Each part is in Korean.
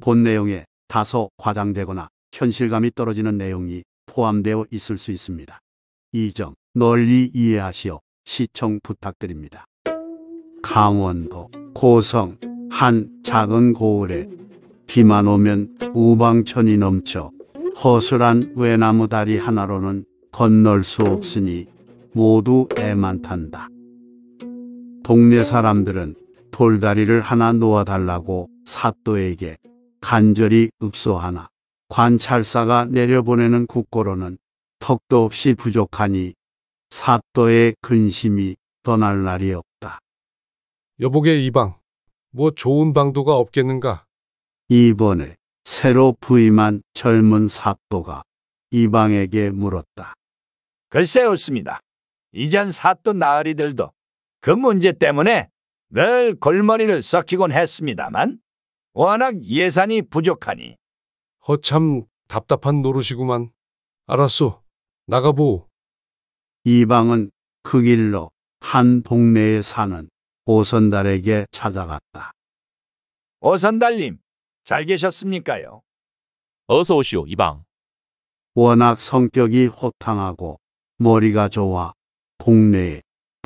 본 내용에 다소 과장되거나 현실감이 떨어지는 내용이 포함되어 있을 수 있습니다. 이 점 널리 이해하시어 시청 부탁드립니다. 강원도 고성 한 작은 고을에 비만 오면 우방천이 넘쳐 허술한 외나무 다리 하나로는 건널 수 없으니 모두 애만 탄다. 동네 사람들은 돌다리를 하나 놓아달라고 사또에게 간절히 읍소하나 관찰사가 내려보내는 국고로는 턱도 없이 부족하니 사또의 근심이 떠날 날이 없다. 여보게 이방, 뭐 좋은 방도가 없겠는가? 이번에 새로 부임한 젊은 사또가 이방에게 물었다. 글쎄였습니다. 이젠 사또 나으리들도 그 문제 때문에 늘 골머리를 썩히곤 했습니다만 워낙 예산이 부족하니 허참 답답한 노릇이구만. 알았소. 나가보. 이방은 그 길로 한 동네에 사는 오선달에게 찾아갔다. 오선달님, 잘 계셨습니까요? 어서 오시오, 이방. 워낙 성격이 호탕하고 머리가 좋아 동네에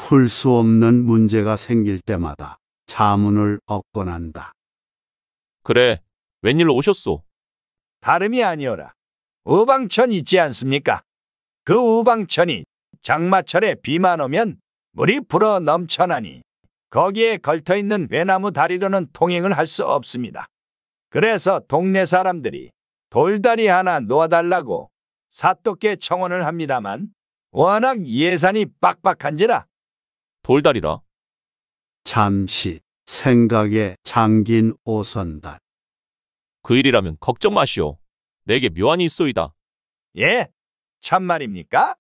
풀수 없는 문제가 생길 때마다 자문을 얻곤 한다. 그래, 웬일로 오셨소? 다름이 아니어라. 우방천 있지 않습니까? 그 우방천이 장마철에 비만 오면 물이 불어 넘쳐나니 거기에 걸터 있는 외나무 다리로는 통행을 할 수 없습니다. 그래서 동네 사람들이 돌다리 하나 놓아달라고 사또께 청원을 합니다만 워낙 예산이 빡빡한지라 돌다리라. 잠시 생각에 잠긴 오선달. 그 일이라면 걱정 마시오. 내게 묘안이 있소이다. 예? 참말입니까?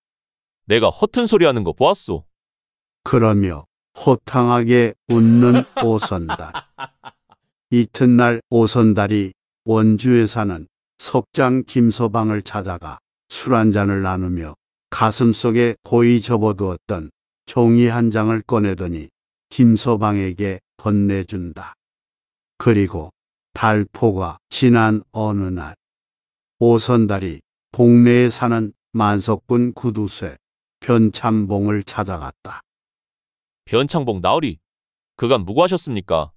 내가 허튼 소리 하는 거 보았소. 그러며 호탕하게 웃는 오선달. 이튿날 오선달이 원주에 사는 석장 김소방을 찾아가 술 한잔을 나누며 가슴속에 고이 접어두었던 종이 한 장을 꺼내더니 김서방에게 건네준다. 그리고 달포가 지난 어느 날 오선달이 동네에 사는 만석군 구두쇠 변창봉을 찾아갔다. 변창봉 나으리 그간 무고하셨습니까?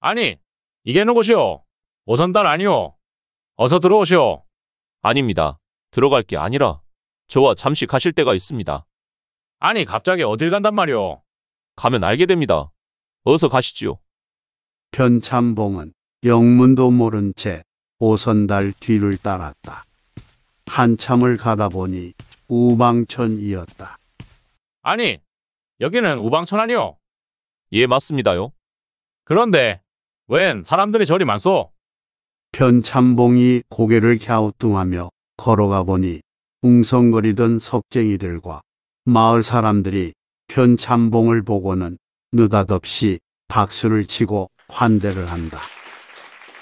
아니 이게 누구시오? 오선달 아니오. 어서 들어오시오. 아닙니다. 들어갈 게 아니라 저와 잠시 가실 때가 있습니다. 아니 갑자기 어딜 간단 말이오. 가면 알게 됩니다. 어서 가시지요. 변참봉은 영문도 모른 채 오선달 뒤를 따랐다. 한참을 가다 보니 우방천이었다. 아니 여기는 우방천 아니오. 예, 맞습니다요. 그런데 웬 사람들이 저리 많소? 변참봉이 고개를 갸우뚱하며 걸어가 보니 웅성거리던 석쟁이들과 마을 사람들이 편참봉을 보고는 느닷없이 박수를 치고 환대를 한다.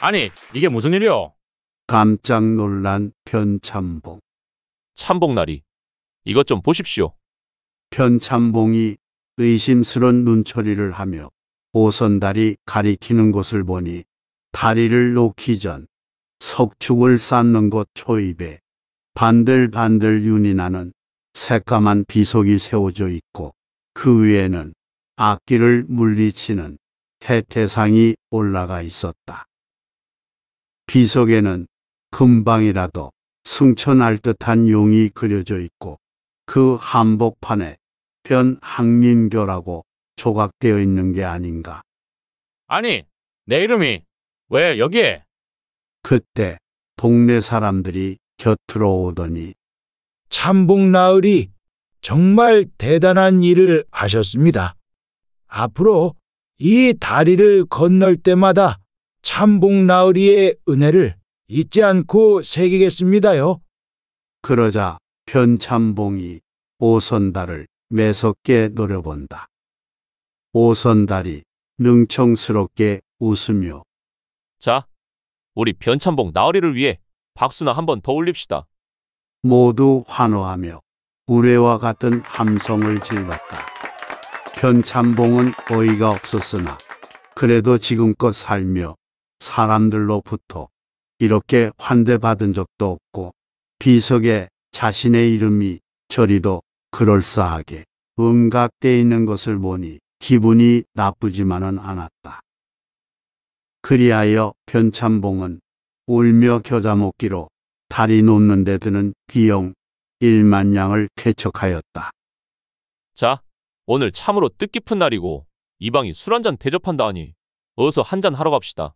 아니, 이게 무슨 일이요? 깜짝 놀란 편참봉. 참봉나리, 이것 좀 보십시오. 편참봉이 의심스런 눈초리를 하며 오선다리 가리키는 곳을 보니 다리를 놓기 전 석축을 쌓는 것 초입에 반들반들 윤이 나는 새까만 비석이 세워져 있고 그 위에는 악기를 물리치는 해태상이 올라가 있었다. 비석에는 금방이라도 승천할 듯한 용이 그려져 있고 그 한복판에 변항민교라고 조각되어 있는 게 아닌가. 아니, 내 이름이 왜 여기에? 그때 동네 사람들이 곁으로 오더니 참복나을이 정말 대단한 일을 하셨습니다. 앞으로 이 다리를 건널 때마다 참복나으리의 은혜를 잊지 않고 새기겠습니다요. 그러자 변참봉이 오선달을 매섭게 노려본다. 오선달이 능청스럽게 웃으며 자, 우리 변참봉 나으리를 위해 박수나 한 번 더 올립시다. 모두 환호하며 우레와 같은 함성을 질렀다. 편참봉은 어이가 없었으나 그래도 지금껏 살며 사람들로부터 이렇게 환대받은 적도 없고 비석에 자신의 이름이 저리도 그럴싸하게 음각돼 있는 것을 보니 기분이 나쁘지만은 않았다. 그리하여 변참봉은 울며 겨자먹기로 달이 높는 데 드는 비용 1만 냥을쾌척하였다 자, 오늘 참으로 뜻깊은 날이고 이방이 술 한 잔 대접한다 하니 어서 한 잔 하러 갑시다.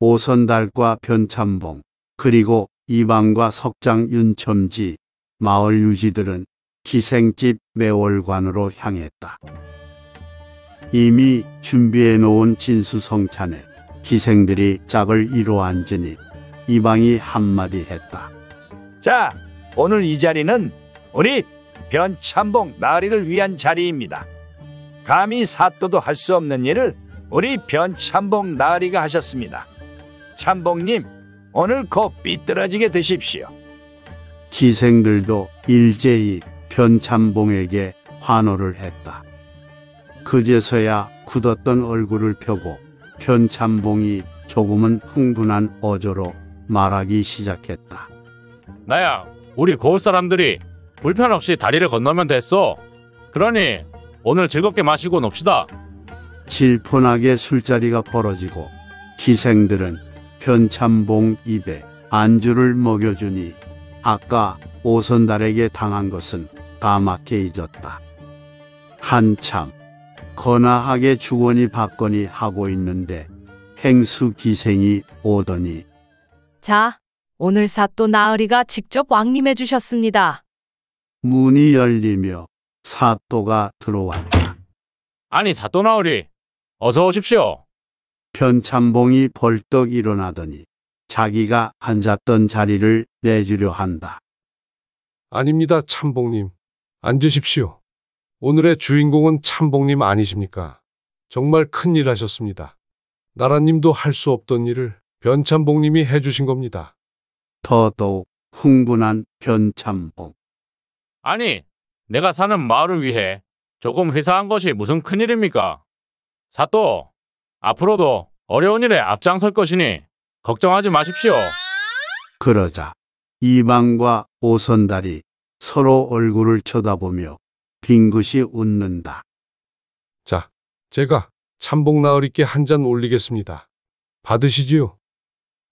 오선달과 변참봉 그리고 이방과 석장 윤첨지 마을 유지들은 기생집 매월관으로 향했다. 이미 준비해 놓은 진수성찬에 기생들이 짝을 이루어 앉으니 이방이 한마디 했다. 자, 오늘 이 자리는 우리 변참봉 나으리를 위한 자리입니다. 감히 사또도 할 수 없는 일을 우리 변참봉 나으리가 하셨습니다. 참봉님, 오늘 곧 삐뚤어지게 되십시오 기생들도 일제히 변참봉에게 환호를 했다. 그제서야 굳었던 얼굴을 펴고 변참봉이 조금은 흥분한 어조로 말하기 시작했다. 나야, 우리 고을 사람들이 불편 없이 다리를 건너면 됐어. 그러니 오늘 즐겁게 마시고 놉시다. 질펀하게 술자리가 벌어지고 기생들은 변참봉 입에 안주를 먹여주니 아까 오선달에게 당한 것은 까맣게 잊었다. 한참 거나하게 주거니 받거니 하고 있는데 행수 기생이 오더니 자, 오늘 사또 나으리가 직접 왕님해 주셨습니다. 문이 열리며 사또가 들어왔다. 아니 사또나으리 어서 오십시오. 변참봉이 벌떡 일어나더니 자기가 앉았던 자리를 내주려 한다. 아닙니다, 참봉님. 앉으십시오. 오늘의 주인공은 참봉님 아니십니까? 정말 큰일 하셨습니다. 나라님도 할 수 없던 일을 변참복님이 해주신 겁니다. 더더욱 흥분한 변참복. 아니, 내가 사는 마을을 위해 조금 회사한 것이 무슨 큰일입니까? 사또, 앞으로도 어려운 일에 앞장설 것이니 걱정하지 마십시오. 그러자 이방과 오선달이 서로 얼굴을 쳐다보며 빙긋이 웃는다. 자, 제가 참복 나으리께한 잔 올리겠습니다. 받으시지요?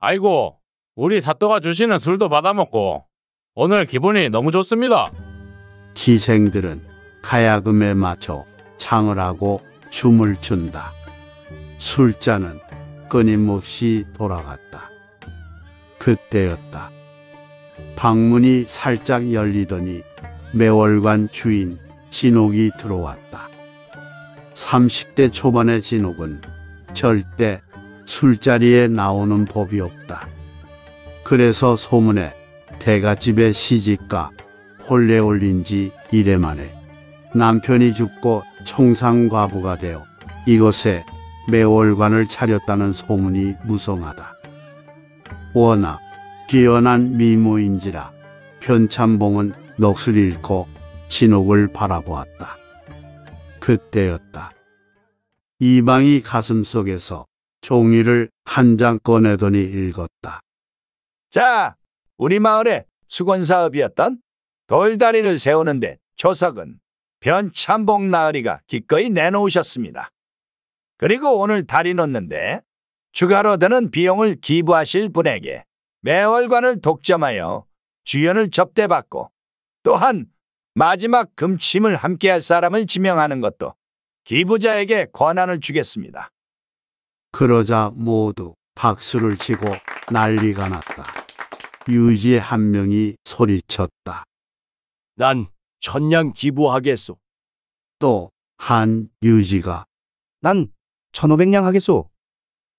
아이고, 우리 사또가 주시는 술도 받아먹고 오늘 기분이 너무 좋습니다. 기생들은 가야금에 맞춰 창을 하고 춤을 춘다. 술잔은 끊임없이 돌아갔다. 그때였다. 방문이 살짝 열리더니 매월관 주인 진옥이 들어왔다. 30대 초반의 진옥은 절대 술자리에 나오는 법이 없다. 그래서 소문에 대가집에 시집가 홀레 올린 지 이래 만에 남편이 죽고 청산과부가 되어 이곳에 매월관을 차렸다는 소문이 무성하다. 워낙 뛰어난 미모인지라 편찬봉은 넋을 잃고 진옥을 바라보았다. 그때였다. 이방이 가슴 속에서 종이를 한 장 꺼내더니 읽었다. 자, 우리 마을의 수건 사업이었던 돌다리를 세우는데 조석은 변참복 나으리가 기꺼이 내놓으셨습니다. 그리고 오늘 다리 놓는데 추가로 드는 비용을 기부하실 분에게 매월관을 독점하여 주연을 접대받고 또한 마지막 금침을 함께할 사람을 지명하는 것도 기부자에게 권한을 주겠습니다. 그러자 모두 박수를 치고 난리가 났다. 유지 한 명이 소리쳤다. 난 천냥 기부하겠소. 또 한 유지가 난천오백냥 하겠소.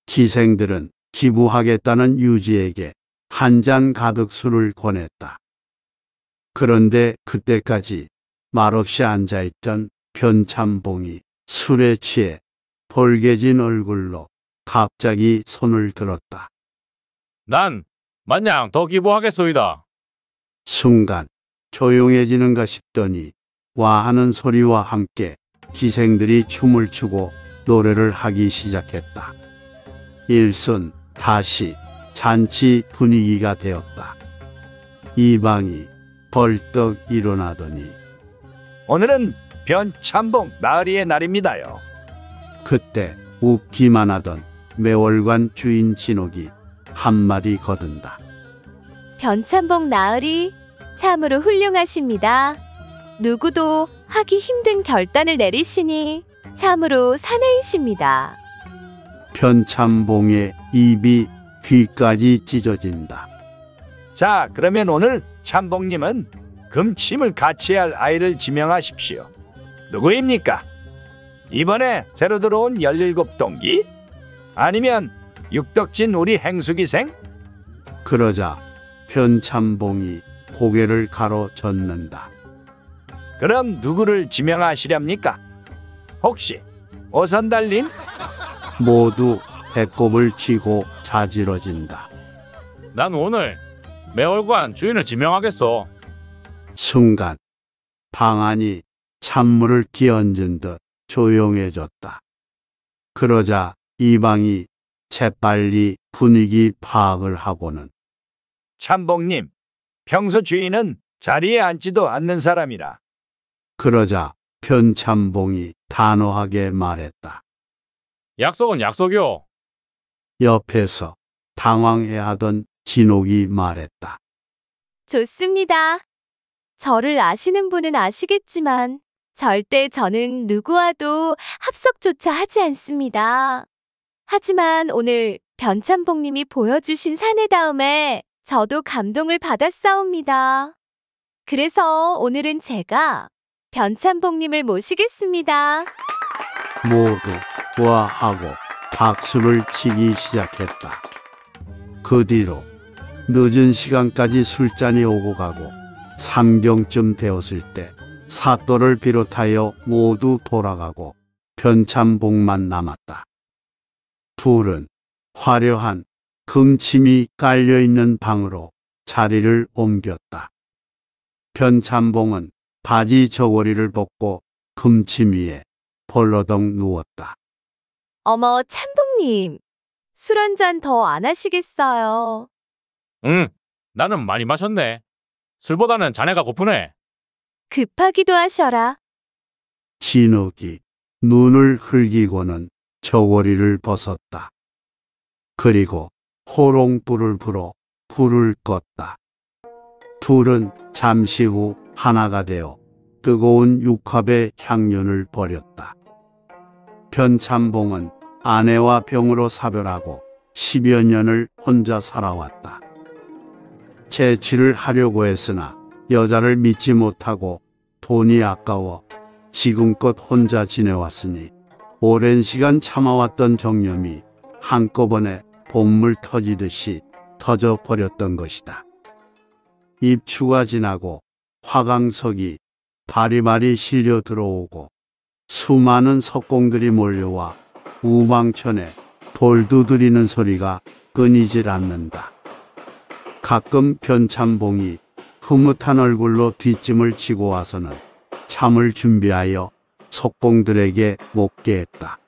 기생들은 기부하겠다는 유지에게 한 잔 가득 술을 권했다. 그런데 그때까지 말없이 앉아있던 변참봉이 술에 취해 벌개진 얼굴로 갑자기 손을 들었다. 난 마냥 더 기부하겠소이다. 순간 조용해지는가 싶더니 와 하는 소리와 함께 기생들이 춤을 추고 노래를 하기 시작했다. 일순 다시 잔치 분위기가 되었다. 이방이 벌떡 일어나더니 오늘은 변참봉 나으리의 날입니다요. 그때 웃기만 하던 매월간 주인 진옥이 한마디 거둔다. 변찬봉 나으리 참으로 훌륭하십니다. 누구도 하기 힘든 결단을 내리시니 참으로 사내이십니다 변찬봉의 입이 귀까지 찢어진다. 자, 그러면 오늘 참봉님은 금침을 같이 할 아이를 지명하십시오. 누구입니까? 이번에 새로 들어온 17동기? 아니면 육덕진 우리 행수기생? 그러자 편참봉이 고개를 가로젓는다. 그럼 누구를 지명하시렵니까? 혹시 오선달님 모두 배꼽을 치고 자지러진다. 난 오늘 매월관 주인을 지명하겠소. 순간 방안이 찬물을 끼얹은 듯 조용해졌다. 그러자 이방이 재빨리 분위기 파악을 하고는 참봉님 평소 주인은 자리에 앉지도 않는 사람이라. 그러자 편참봉이 단호하게 말했다. 약속은 약속이요. 옆에서 당황해하던 진옥이 말했다. 좋습니다. 저를 아시는 분은 아시겠지만 절대 저는 누구와도 합석조차 하지 않습니다. 하지만 오늘 변찬봉님이 보여주신 사내다음에 저도 감동을 받았사옵니다. 그래서 오늘은 제가 변찬봉님을 모시겠습니다. 모두 와 하고 박수를 치기 시작했다. 그 뒤로 늦은 시간까지 술잔이 오고 가고 3경쯤 되었을 때 사또를 비롯하여 모두 돌아가고 변찬봉만 남았다. 둘은 화려한 금침이 깔려있는 방으로 자리를 옮겼다. 변찬봉은 바지 저고리를 벗고 금침 위에 벌러덩 누웠다. 어머, 찬봉님. 술 한 잔 더 안 하시겠어요? 응, 나는 많이 마셨네. 술보다는 자네가 고프네. 급하기도 하셔라. 진욱이 눈을 흘기고는 저고리를 벗었다. 그리고 호롱불을 불어 불을 껐다. 둘은 잠시 후 하나가 되어 뜨거운 육합의 향연을 벌였다. 변참봉은 아내와 병으로 사별하고 1여 년을 혼자 살아왔다. 재치를 하려고 했으나 여자를 믿지 못하고 돈이 아까워 지금껏 혼자 지내왔으니 오랜 시간 참아왔던 정념이 한꺼번에 봄물 터지듯이 터져버렸던 것이다. 입추가 지나고 화강석이 바리바리 실려 들어오고 수많은 석공들이 몰려와 우방천에 돌 두드리는 소리가 끊이질 않는다. 가끔 변참봉이 흐뭇한 얼굴로 뒷짐을 치고 와서는 참을 준비하여 석공들에게 목게했다.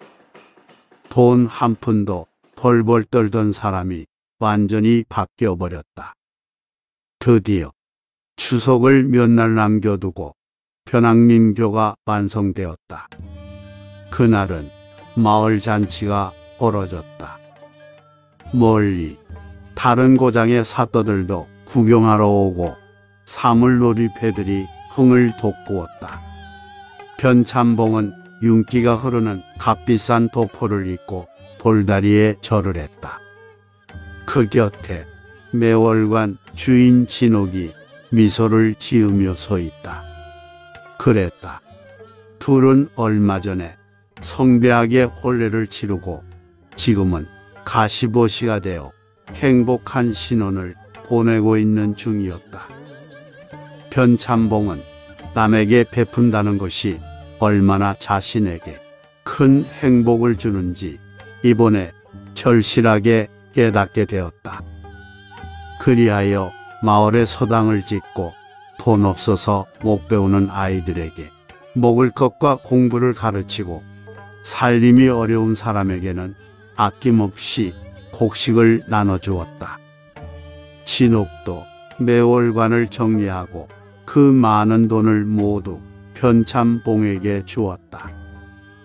돈 한 푼도 벌벌 떨던 사람이 완전히 바뀌어버렸다. 드디어 추석을 몇 날 남겨두고 편악민교가 완성되었다. 그날은 마을 잔치가 벌어졌다. 멀리 다른 고장의 사또들도 구경하러 오고 사물놀이 패들이 흥을 돋구었다. 변참봉은 윤기가 흐르는 값비싼 도포를 입고 돌다리에 절을 했다. 그 곁에 매월간 주인 진옥이 미소를 지으며 서 있다. 그랬다. 둘은 얼마 전에 성대하게 혼례를 치르고 지금은 가시보시가 되어 행복한 신혼을 보내고 있는 중이었다. 변참봉은 남에게 베푼다는 것이 얼마나 자신에게 큰 행복을 주는지 이번에 절실하게 깨닫게 되었다. 그리하여 마을에 서당을 짓고 돈 없어서 못 배우는 아이들에게 먹을 것과 공부를 가르치고 살림이 어려운 사람에게는 아낌없이 곡식을 나눠주었다. 진옥도 매월관을 정리하고 그 많은 돈을 모두 편참봉에게 주었다.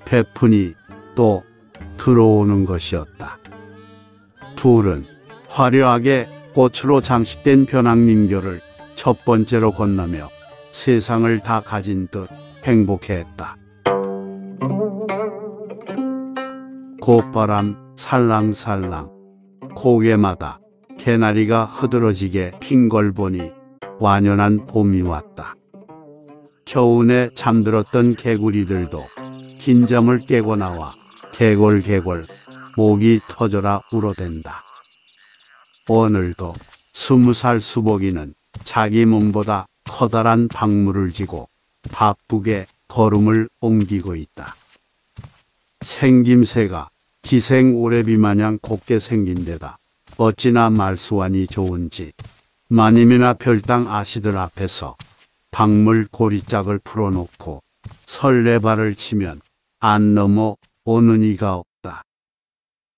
베푼이 또 들어오는 것이었다. 둘은 화려하게 꽃으로 장식된 변학민교를 첫 번째로 건너며 세상을 다 가진 듯 행복해했다. 꽃바람 살랑살랑 고개마다 개나리가 흐드러지게 핀 걸 보니 완연한 봄이 왔다. 겨운에 잠들었던 개구리들도 긴 잠을 깨고 나와 개골개골 목이 터져라 울어댄다. 오늘도 스무 살 수복이는 자기 몸보다 커다란 박물을 지고 바쁘게 걸음을 옮기고 있다. 생김새가 기생 오래비 마냥 곱게 생긴 데다 어찌나 말수완이 좋은지 마님이나 별당 아씨들 앞에서 박물 고리짝을 풀어놓고 설레발을 치면 안 넘어 오는 이가 없다.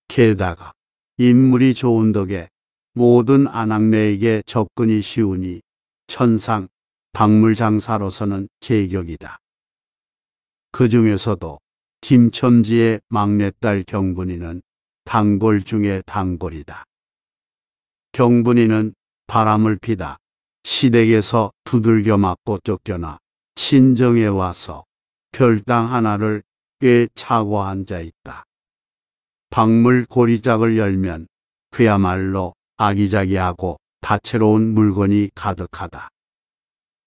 게다가 인물이 좋은 덕에 모든 안악내에게 접근이 쉬우니 천상 박물장사로서는 제격이다. 그 중에서도 김천지의 막내딸 경분이는 단골 중의 단골이다. 경분이는 바람을 피다 시댁에서 두들겨 맞고 쫓겨나 친정에 와서 별당 하나를 꽤 차고 앉아 있다. 박물 고리짝을 열면 그야말로 아기자기하고 다채로운 물건이 가득하다.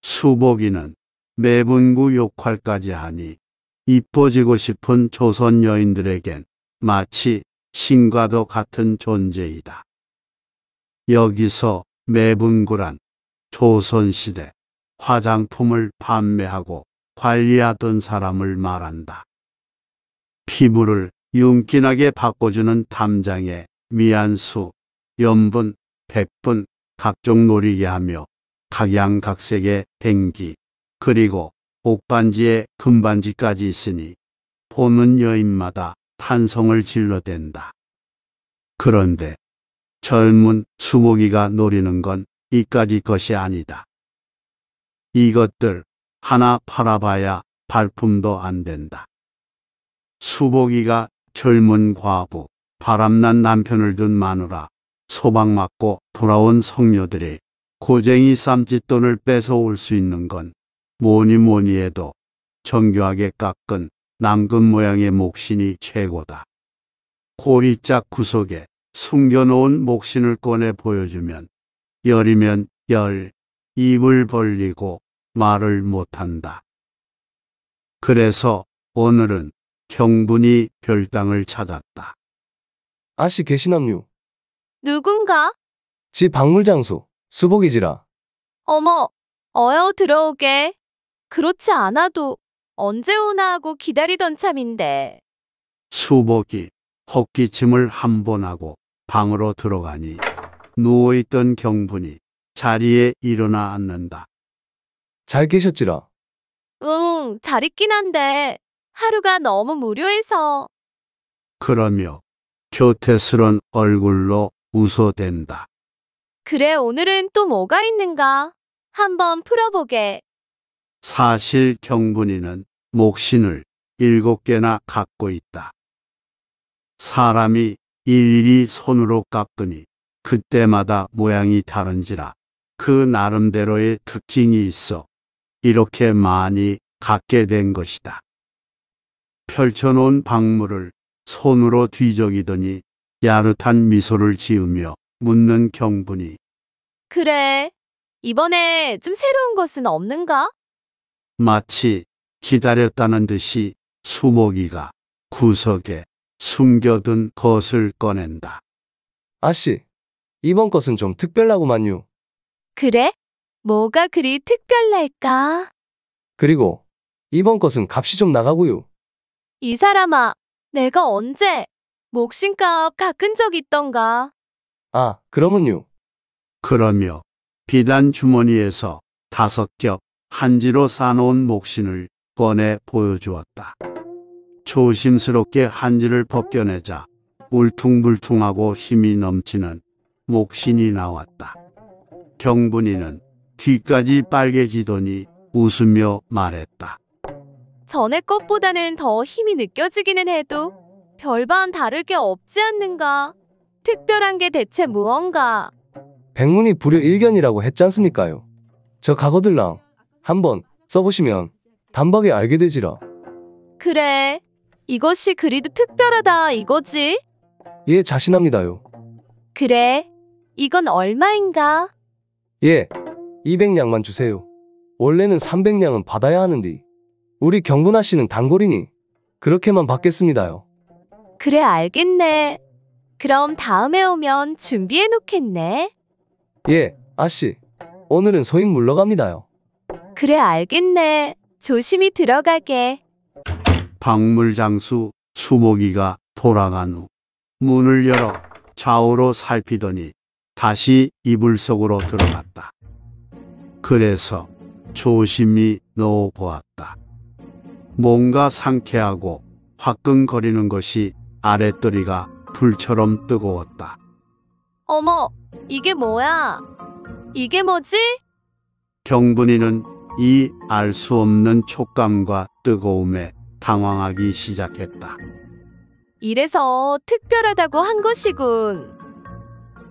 수복이는 매분구 욕할까지 하니 이뻐지고 싶은 조선 여인들에겐 마치 신과도 같은 존재이다. 여기서 매분구란 조선시대 화장품을 판매하고 관리하던 사람을 말한다. 피부를 윤기나게 바꿔주는 탐장에 미안수, 염분, 백분, 각종 놀이게 하며 각양각색의 뱅기, 그리고 옥반지에 금반지까지 있으니 보는 여인마다 탄성을 질러댄다. 그런데 젊은 수목이가 노리는 건 이까지 것이 아니다. 이것들 하나 팔아봐야 발품도 안 된다. 수복이가 젊은 과부, 바람난 남편을 둔 마누라, 소방 맞고 돌아온 성녀들이 고쟁이 쌈짓돈을 뺏어올 수 있는 건 뭐니 뭐니 해도 정교하게 깎은 남금 모양의 목신이 최고다. 고리짝 구석에 숨겨놓은 목신을 꺼내 보여주면 열이면 열, 입을 벌리고 말을 못한다. 그래서 오늘은 경분이 별당을 찾았다. 아씨 계시남요. 누군가? 지 박물장소 수복이지라. 어머, 어여 들어오게. 그렇지 않아도 언제 오나 하고 기다리던 참인데. 수복이 헛기침을 한 번 하고 방으로 들어가니 누워있던 경분이 자리에 일어나 앉는다. 잘 계셨지라. 응, 잘 있긴 한데 하루가 너무 무료해서. 그러며 교태스런 얼굴로 웃어댄다. 그래, 오늘은 또 뭐가 있는가? 한번 풀어보게. 사실 경분이는 목신을 일곱 개나 갖고 있다. 사람이 일일이 손으로 깎으니 그때마다 모양이 다른지라 그 나름대로의 특징이 있어 이렇게 많이 갖게 된 것이다. 펼쳐놓은 박물을 손으로 뒤적이더니 야릇한 미소를 지으며 묻는 경분이 그래, 이번에 좀 새로운 것은 없는가? 마치 기다렸다는 듯이 수목이가 구석에 숨겨둔 것을 꺼낸다. 아씨, 이번 것은 좀 특별하고만요. 그래? 뭐가 그리 특별할까? 그리고 이번 것은 값이 좀 나가고요. 이 사람아, 내가 언제 목신값 가은적 있던가? 아, 그러면요. 그러며 비단 주머니에서 다섯 겹 한지로 싸놓은 목신을 꺼내 보여주었다. 조심스럽게 한지를 벗겨내자 울퉁불퉁하고 힘이 넘치는 목신이 나왔다. 경분이는 귀까지 빨개지더니 웃으며 말했다. 전의 것보다는 더 힘이 느껴지기는 해도 별반 다를 게 없지 않는가. 특별한 게 대체 무언가. 백문이 불여일견이라고 했지 않습니까요? 저 가거들랑 한번 써보시면 단박에 알게 되지라. 그래. 이것이 그리도 특별하다 이거지? 예 자신합니다요. 그래. 이건 얼마인가? 예, 200냥만 주세요. 원래는 300냥은 받아야 하는데 우리 경분 아씨는 단골이니 그렇게만 받겠습니다요. 그래 알겠네. 그럼 다음에 오면 준비해 놓겠네. 예, 아씨. 오늘은 소인 물러갑니다요. 그래 알겠네. 조심히 들어가게. 박물장수 수목이가 돌아간 후 문을 열어 좌우로 살피더니 다시 이불 속으로 들어갔다. 그래서 조심히 넣어 보았다. 뭔가 상쾌하고 화끈거리는 것이 아랫도리가 불처럼 뜨거웠다. 어머, 이게 뭐야? 이게 뭐지? 경분이는 이 알 수 없는 촉감과 뜨거움에 당황하기 시작했다. 이래서 특별하다고 한 것이군.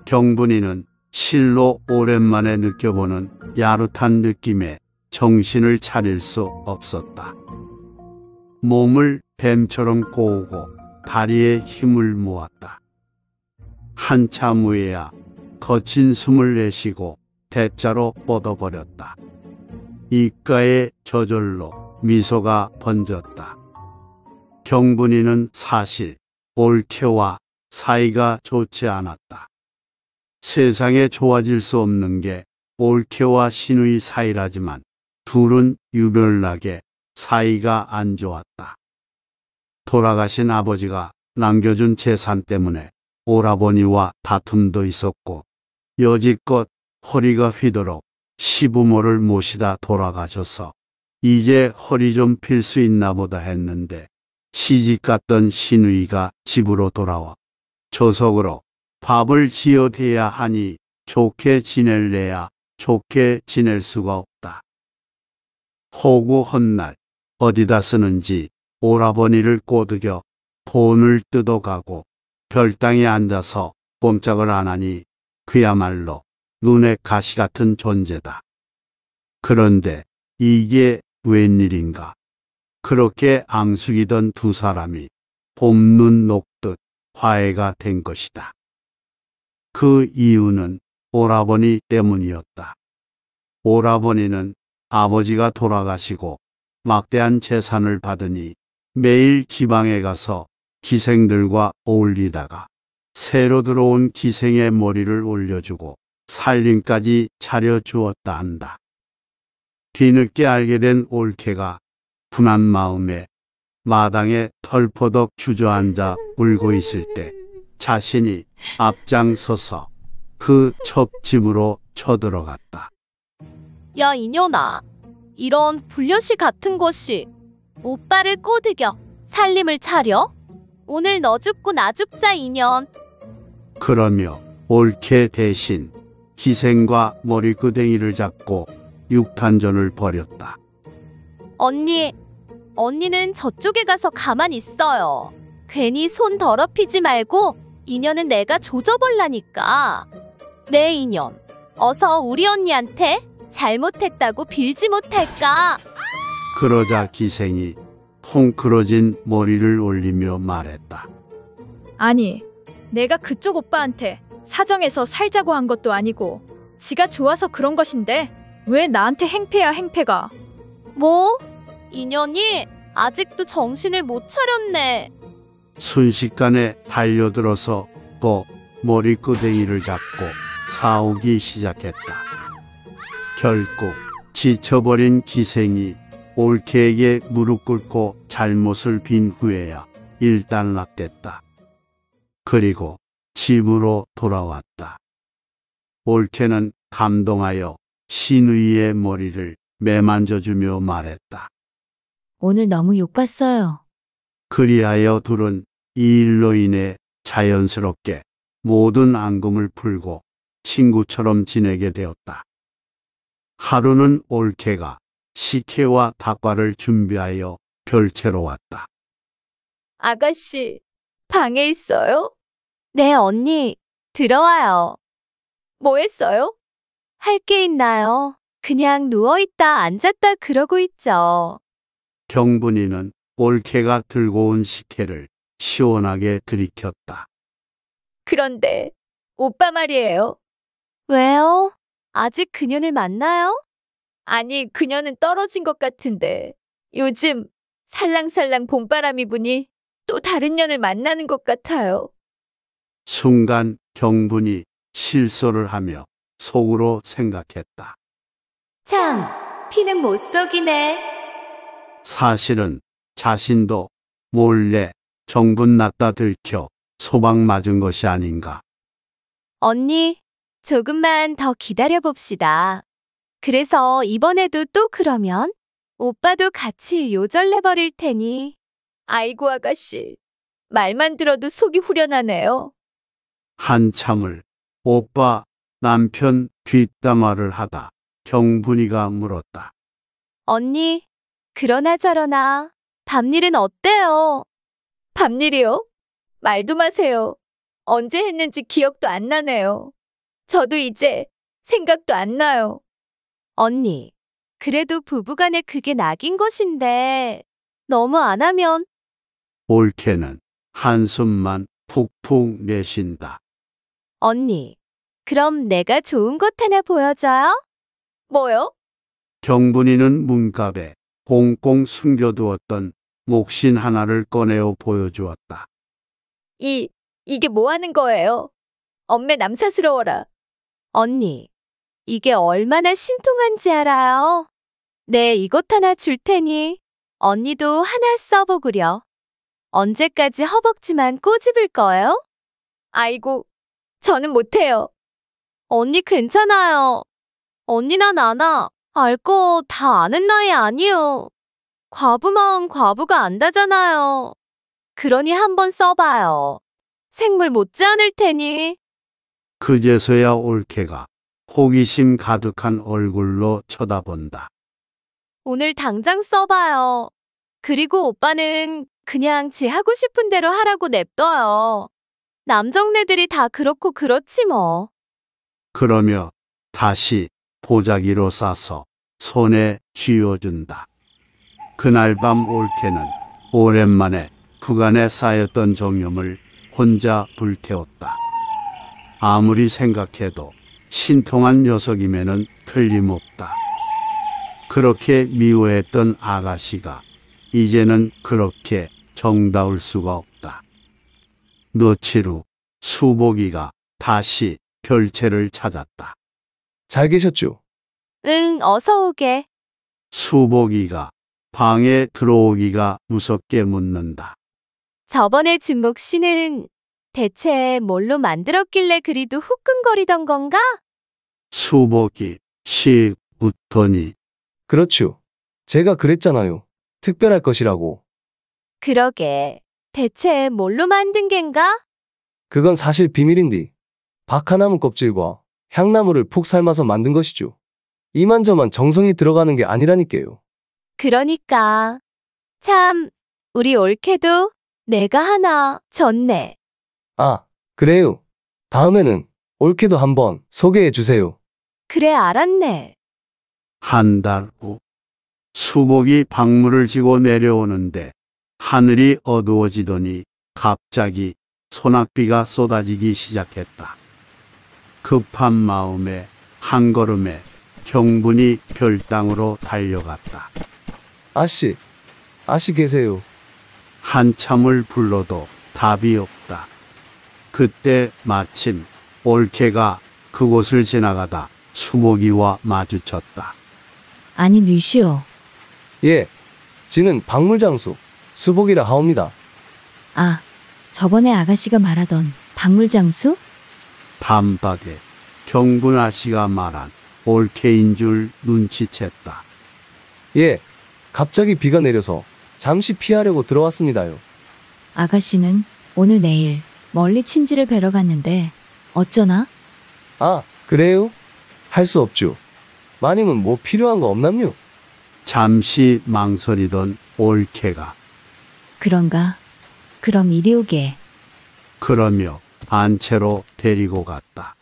경분이는 실로 오랜만에 느껴보는 야릇한 느낌에 정신을 차릴 수 없었다. 몸을 뱀처럼 꼬우고 다리에 힘을 모았다. 한참 후에야 거친 숨을 내쉬고 대자로 뻗어버렸다. 입가에 저절로 미소가 번졌다. 경분이는 사실 올케와 사이가 좋지 않았다. 세상에 좋아질 수 없는 게 올케와 신의 사이라지만 둘은 유별나게 사이가 안 좋았다. 돌아가신 아버지가 남겨준 재산 때문에 오라버니와 다툼도 있었고 여지껏 허리가 휘도록 시부모를 모시다 돌아가셔서 이제 허리 좀 필 수 있나 보다 했는데 시집 갔던 신우이가 집으로 돌아와 조석으로 밥을 지어대야 하니 좋게 지낼래야 좋게 지낼 수가 없다. 호구 헛날 어디다 쓰는지 오라버니를 꼬드겨 돈을 뜯어가고 별당에 앉아서 꼼짝을 안 하니 그야말로 눈에 가시 같은 존재다. 그런데 이게 웬일인가? 그렇게 앙숙이던 두 사람이 봄눈 녹듯 화해가 된 것이다. 그 이유는 오라버니 때문이었다. 오라버니는 아버지가 돌아가시고 막대한 재산을 받으니 매일 지방에 가서 기생들과 어울리다가 새로 들어온 기생의 머리를 올려주고 살림까지 차려주었다 한다. 뒤늦게 알게 된 올케가 분한 마음에 마당에 털퍼덕 주저앉아 울고 있을 때 자신이 앞장서서 그 첩집으로 쳐들어갔다. 야인년아 이런 불려시 같은 것이 오빠를 꼬드겨 살림을 차려 오늘 너 죽고 나 죽자 인연. 그러며 올케 대신 기생과 머리끄댕이를 잡고 육탄전을 벌였다. 언니 언니는 저쪽에 가서 가만 있어요 괜히 손 더럽히지 말고 인연은 내가 조져볼라니까. 내 인연. 어서 우리 언니한테 잘못했다고 빌지 못할까? 그러자 기생이 펑크러진 머리를 올리며 말했다. 아니, 내가 그쪽 오빠한테 사정해서 살자고 한 것도 아니고 지가 좋아서 그런 것인데 왜 나한테 행패야 행패가? 뭐? 인연이 아직도 정신을 못 차렸네. 순식간에 달려들어서 또 머리끄댕이를 잡고 싸우기 시작했다. 결국 지쳐버린 기생이 올케에게 무릎 꿇고 잘못을 빈 후에야 일단락됐다. 그리고 집으로 돌아왔다. 올케는 감동하여 신의의 머리를 매만져주며 말했다. 오늘 너무 욕봤어요. 그리하여 둘은 이 일로 인해 자연스럽게 모든 앙금을 풀고 친구처럼 지내게 되었다. 하루는 올케가 식혜와 닭과를 준비하여 별채로 왔다. 아가씨, 방에 있어요? 네, 언니. 들어와요. 뭐 했어요? 할 게 있나요? 그냥 누워있다 앉았다 그러고 있죠. 경분이는 올케가 들고 온 식혜를 시원하게 들이켰다. 그런데 오빠 말이에요. 왜요? 아직 그녀를 만나요? 아니, 그녀는 떨어진 것 같은데 요즘 살랑살랑 봄바람이 부니 또 다른 년을 만나는 것 같아요. 순간 경분이 실소를 하며 속으로 생각했다. 참, 피는 못 속이네. 사실은 자신도 몰래 정분 났다 들켜 소방 맞은 것이 아닌가. 언니, 조금만 더 기다려 봅시다. 그래서 이번에도 또 그러면 오빠도 같이 요절내 버릴 테니. 아이고 아가씨, 말만 들어도 속이 후련하네요. 한참을 오빠 남편 뒷담화를 하다 경분이가 물었다. 언니, 그러나 저러나 밤일은 어때요? 밤일이요? 말도 마세요. 언제 했는지 기억도 안 나네요. 저도 이제 생각도 안 나요. 언니, 그래도 부부간에 그게 낙인 것인데 너무 안 하면 올케는 한숨만 푹푹 내쉰다. 언니, 그럼 내가 좋은 것 하나 보여줘요? 뭐요? 경분이는 문갑에 꽁꽁 숨겨두었던 목신 하나를 꺼내어 보여주었다. 이, 이게 뭐 하는 거예요? 엄매 남사스러워라. 언니, 이게 얼마나 신통한지 알아요? 네, 이것 하나 줄 테니 언니도 하나 써보구려. 언제까지 허벅지만 꼬집을 거예요? 아이고, 저는 못해요. 언니 괜찮아요. 언니나 나나 알 거 다 아는 나이 아니요. 과부마음 과부가 안다잖아요. 그러니 한번 써봐요. 생물 못지 않을 테니. 그제서야 올케가 호기심 가득한 얼굴로 쳐다본다. 오늘 당장 써봐요. 그리고 오빠는 그냥 지 하고 싶은 대로 하라고 냅둬요. 남정네들이 다 그렇고 그렇지 뭐. 그러며 다시 보자기로 싸서 손에 쥐어준다. 그날 밤 올케는 오랜만에 부간에 쌓였던 정염을 혼자 불태웠다. 아무리 생각해도 신통한 녀석임에는 틀림없다. 그렇게 미워했던 아가씨가 이제는 그렇게 정다울 수가 없다. 며칠 후 수복이가 다시 별채를 찾았다. 잘 계셨죠? 응, 어서 오게. 수복이가 방에 들어오기가 무섭게 묻는다. 저번에 준목 씨는 대체 뭘로 만들었길래 그리도 후끈거리던 건가? 수복이 씩 웃더니 그렇죠. 제가 그랬잖아요. 특별할 것이라고. 그러게. 대체 뭘로 만든 겐가? 그건 사실 비밀인디. 박하나무 껍질과 향나무를 푹 삶아서 만든 것이죠. 이만저만 정성이 들어가는 게 아니라니까요. 그러니까. 참, 우리 올케도 내가 하나 졌네. 아, 그래요. 다음에는 올케도 한번 소개해 주세요. 그래, 알았네. 한 달 후, 수복이 방물을 지고 내려오는데 하늘이 어두워지더니 갑자기 소낙비가 쏟아지기 시작했다. 급한 마음에 한 걸음에 경분이 별땅으로 달려갔다. 아씨, 아씨 계세요. 한참을 불러도 답이 없다. 그때 마침 올케가 그곳을 지나가다 수목이와 마주쳤다. 아니 뉘시오. 예, 지는 박물장수 수복이라 하옵니다. 아, 저번에 아가씨가 말하던 박물장수? 담박에 경분 아씨가 말한 올케인 줄 눈치챘다. 예, 갑자기 비가 내려서 잠시 피하려고 들어왔습니다요. 아가씨는 오늘 내일 멀리 친지를 뵈러 갔는데 어쩌나? 아, 그래요? 할 수 없죠. 마님은 뭐 필요한 거 없남요? 잠시 망설이던 올케가 그런가? 그럼 이리 오게. 그러며 안채로 데리고 갔다.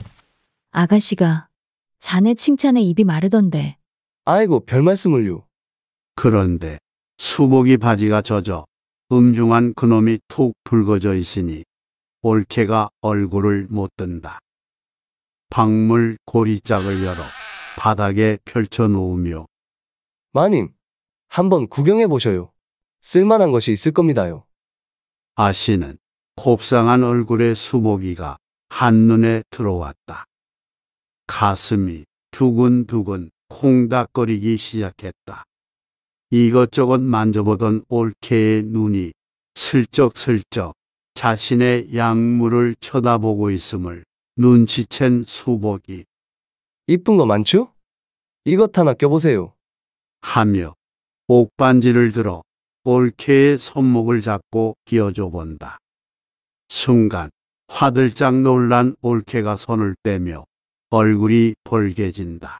아가씨가 자네 칭찬에 입이 마르던데 아이고, 별 말씀을요. 그런데 수복이 바지가 젖어 음중한 그놈이 툭 붉어져 있으니 올케가 얼굴을 못 든다. 박물 고리짝을 열어 바닥에 펼쳐 놓으며 마님, 한번 구경해 보셔요. 쓸만한 것이 있을 겁니다요. 아씨는 곱상한 얼굴의 수복이가 한눈에 들어왔다. 가슴이 두근두근 콩닥거리기 시작했다. 이것저것 만져보던 올케의 눈이 슬쩍슬쩍 자신의 약물을 쳐다보고 있음을 눈치챈 수복이 이쁜 거 많죠? 이것 하나 껴보세요. 하며 옥반지를 들어 올케의 손목을 잡고 끼어줘 본다. 순간 화들짝 놀란 올케가 손을 떼며 얼굴이 벌개진다.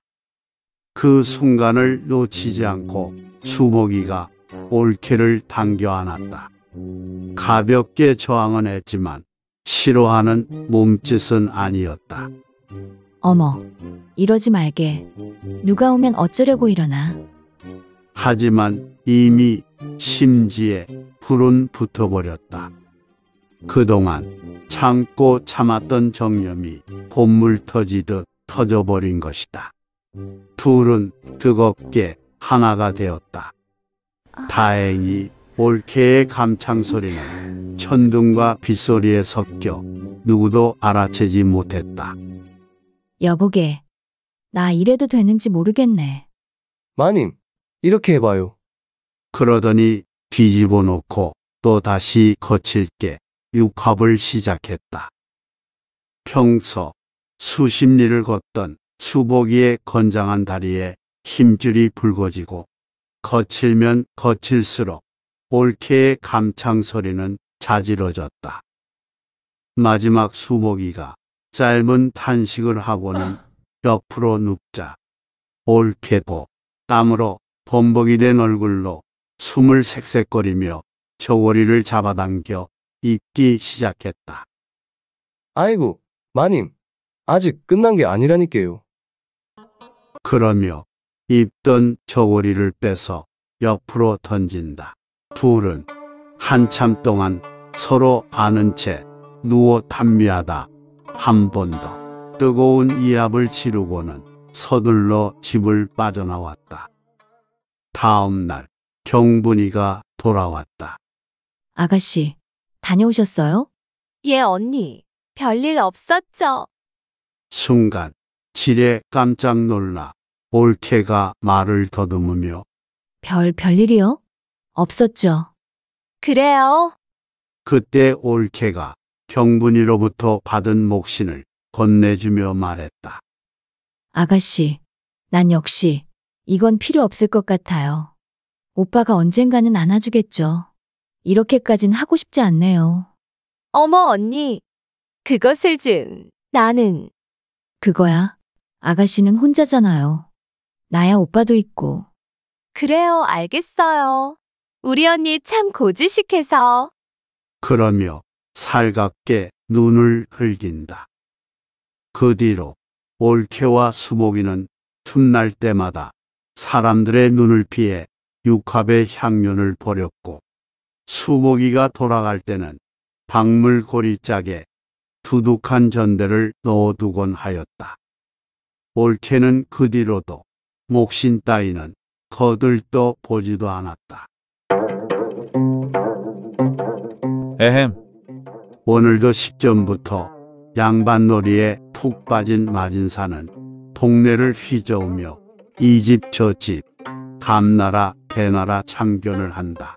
그 순간을 놓치지 않고 수목이가 올케를 당겨 안았다. 가볍게 저항은 했지만 싫어하는 몸짓은 아니었다. 어머, 이러지 말게. 누가 오면 어쩌려고 일어나. 하지만 이미 심지에 불은 붙어버렸다. 그동안 참고 참았던 정념이 봄물 터지듯 터져버린 것이다. 둘은 뜨겁게 하나가 되었다. 다행히 올케의 감창소리는 천둥과 빗소리에 섞여 누구도 알아채지 못했다. 여보게, 나 이래도 되는지 모르겠네. 마님, 이렇게 해봐요. 그러더니 뒤집어 놓고 또 다시 거칠게 육합을 시작했다. 평소 수십 리를 걷던 수복이의 건장한 다리에 힘줄이 붉어지고 거칠면 거칠수록 올케의 감창 소리는 자지러졌다. 마지막 수목이가 짧은 탄식을 하고는 옆으로 눕자 올케고 땀으로 범벅이 된 얼굴로 숨을 색색거리며 저고리를 잡아당겨 입기 시작했다. 아이고, 마님, 아직 끝난 게 아니라니까요. 그러며 입던 저고리를 빼서 옆으로 던진다. 둘은 한참 동안 서로 아는 채 누워 탐미하다 한 번 더 뜨거운 이압을 치르고는 서둘러 집을 빠져나왔다. 다음 날 경분이가 돌아왔다. 아가씨, 다녀오셨어요? 예, 언니. 별일 없었죠? 순간 지레 깜짝 놀라 올케가 말을 더듬으며 별, 별일이요? 없었죠. 그래요. 그때 올케가 경분이로부터 받은 목신을 건네주며 말했다. 아가씨, 난 역시 이건 필요 없을 것 같아요. 오빠가 언젠가는 안아주겠죠. 이렇게까진 하고 싶지 않네요. 어머, 언니. 그것을 좀, 나는. 그거야. 아가씨는 혼자잖아요. 나야 오빠도 있고. 그래요, 알겠어요. 우리 언니 참 고지식해서. 그러며 살갑게 눈을 흘긴다. 그 뒤로 올케와 수목이는 틈날 때마다 사람들의 눈을 피해 육합의 향연을 버렸고 수목이가 돌아갈 때는 박물고리 짝에 두둑한 전대를 넣어두곤 하였다. 올케는 그 뒤로도 목신 따위는 거들떠 보지도 않았다. 에헴. 오늘도 식전부터 양반놀이에 푹 빠진 마진사는 동네를 휘저으며 이 집 저 집 감나라 대나라 참견을 한다.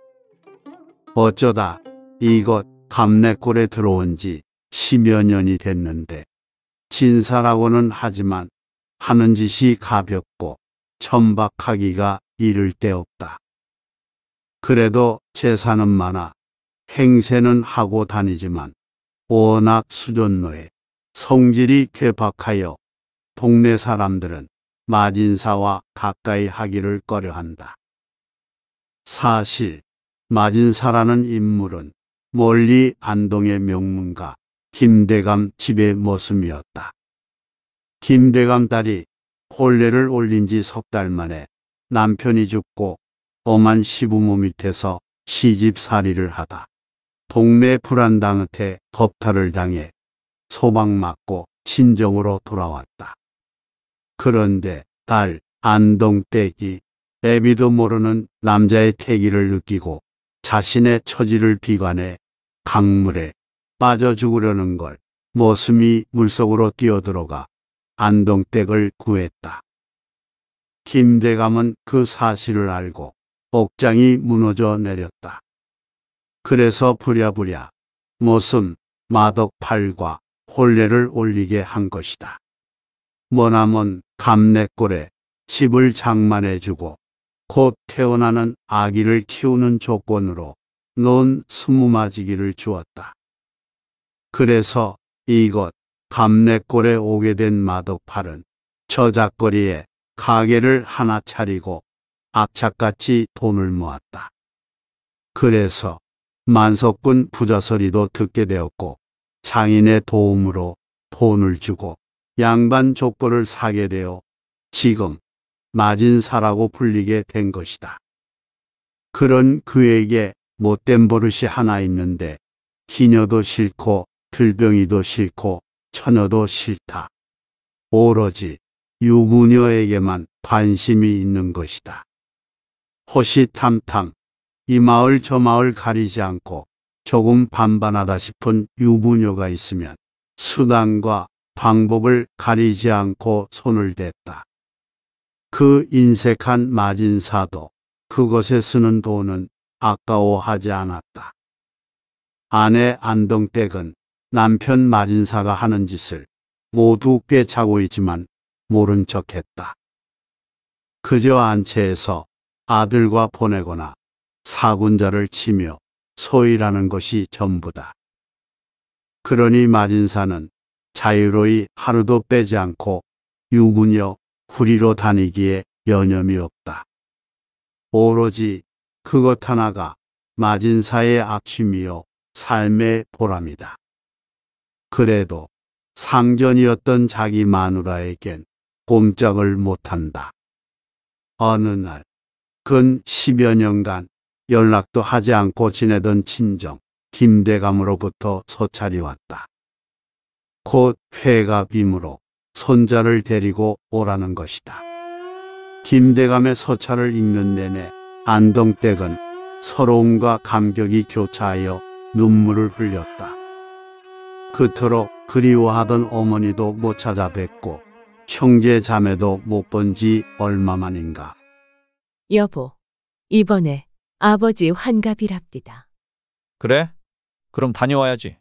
어쩌다 이것 감내골에 들어온 지 십여 년이 됐는데 진사라고는 하지만 하는 짓이 가볍고 천박하기가 이를 데 없다. 그래도 재산은 많아 행세는 하고 다니지만 워낙 수존노에 성질이 괴박하여 동네 사람들은 마진사와 가까이 하기를 꺼려한다. 사실 마진사라는 인물은 멀리 안동의 명문가 김대감 집의 모습이었다. 김대감 딸이 혼례를 올린 지 석 달 만에 남편이 죽고 엄한 시부모 밑에서 시집살이를 하다 동네 불안당한테 겁탈을 당해 소방맞고 친정으로 돌아왔다. 그런데 딸 안동댁이 애비도 모르는 남자의 태기를 느끼고 자신의 처지를 비관해 강물에 빠져 죽으려는 걸 모습이 물속으로 뛰어들어가 안동댁을 구했다. 김대감은 그 사실을 알고 옥장이 무너져 내렸다. 그래서 부랴부랴 모슴, 마덕팔과 혼례를 올리게 한 것이다. 머나먼 감내골에 집을 장만해주고 곧 태어나는 아기를 키우는 조건으로 논 스무마지기를 주었다. 그래서 이것 감내골에 오게 된 마덕팔은 저작거리에 가게를 하나 차리고 악착같이 돈을 모았다. 그래서 만석군 부자소리도 듣게 되었고 장인의 도움으로 돈을 주고 양반 족보를 사게 되어 지금 마진사라고 불리게 된 것이다. 그런 그에게 못된 버릇이 하나 있는데 기녀도 싫고 들병이도 싫고 처녀도 싫다. 오로지 유부녀에게만 관심이 있는 것이다. 호시탐탐 이 마을 저 마을 가리지 않고 조금 반반하다 싶은 유부녀가 있으면 수단과 방법을 가리지 않고 손을 댔다. 그 인색한 마진사도 그것에 쓰는 돈은 아까워하지 않았다. 아내 안동댁은 남편 마진사가 하는 짓을 모두 꿰차고 있지만 모른 척했다. 그저 안채에서 아들과 보내거나 사군자를 치며 소일하는 것이 전부다. 그러니 마진사는 자유로이 하루도 빼지 않고 유부녀 후리로 다니기에 여념이 없다. 오로지 그것 하나가 마진사의 악취이요 삶의 보람이다. 그래도 상전이었던 자기 마누라에겐 꼼짝을 못한다. 어느 날, 근 10여 년간 연락도 하지 않고 지내던 친정, 김대감으로부터 서찰이 왔다. 곧 회가 빔으로 손자를 데리고 오라는 것이다. 김대감의 서찰을 읽는 내내 안동댁은 서러움과 감격이 교차하여 눈물을 흘렸다. 그토록 그리워하던 어머니도 못 찾아뵙고 형제 자매도 못 본 지 얼마만인가. 여보, 이번에 아버지 환갑이랍디다. 그래? 그럼 다녀와야지.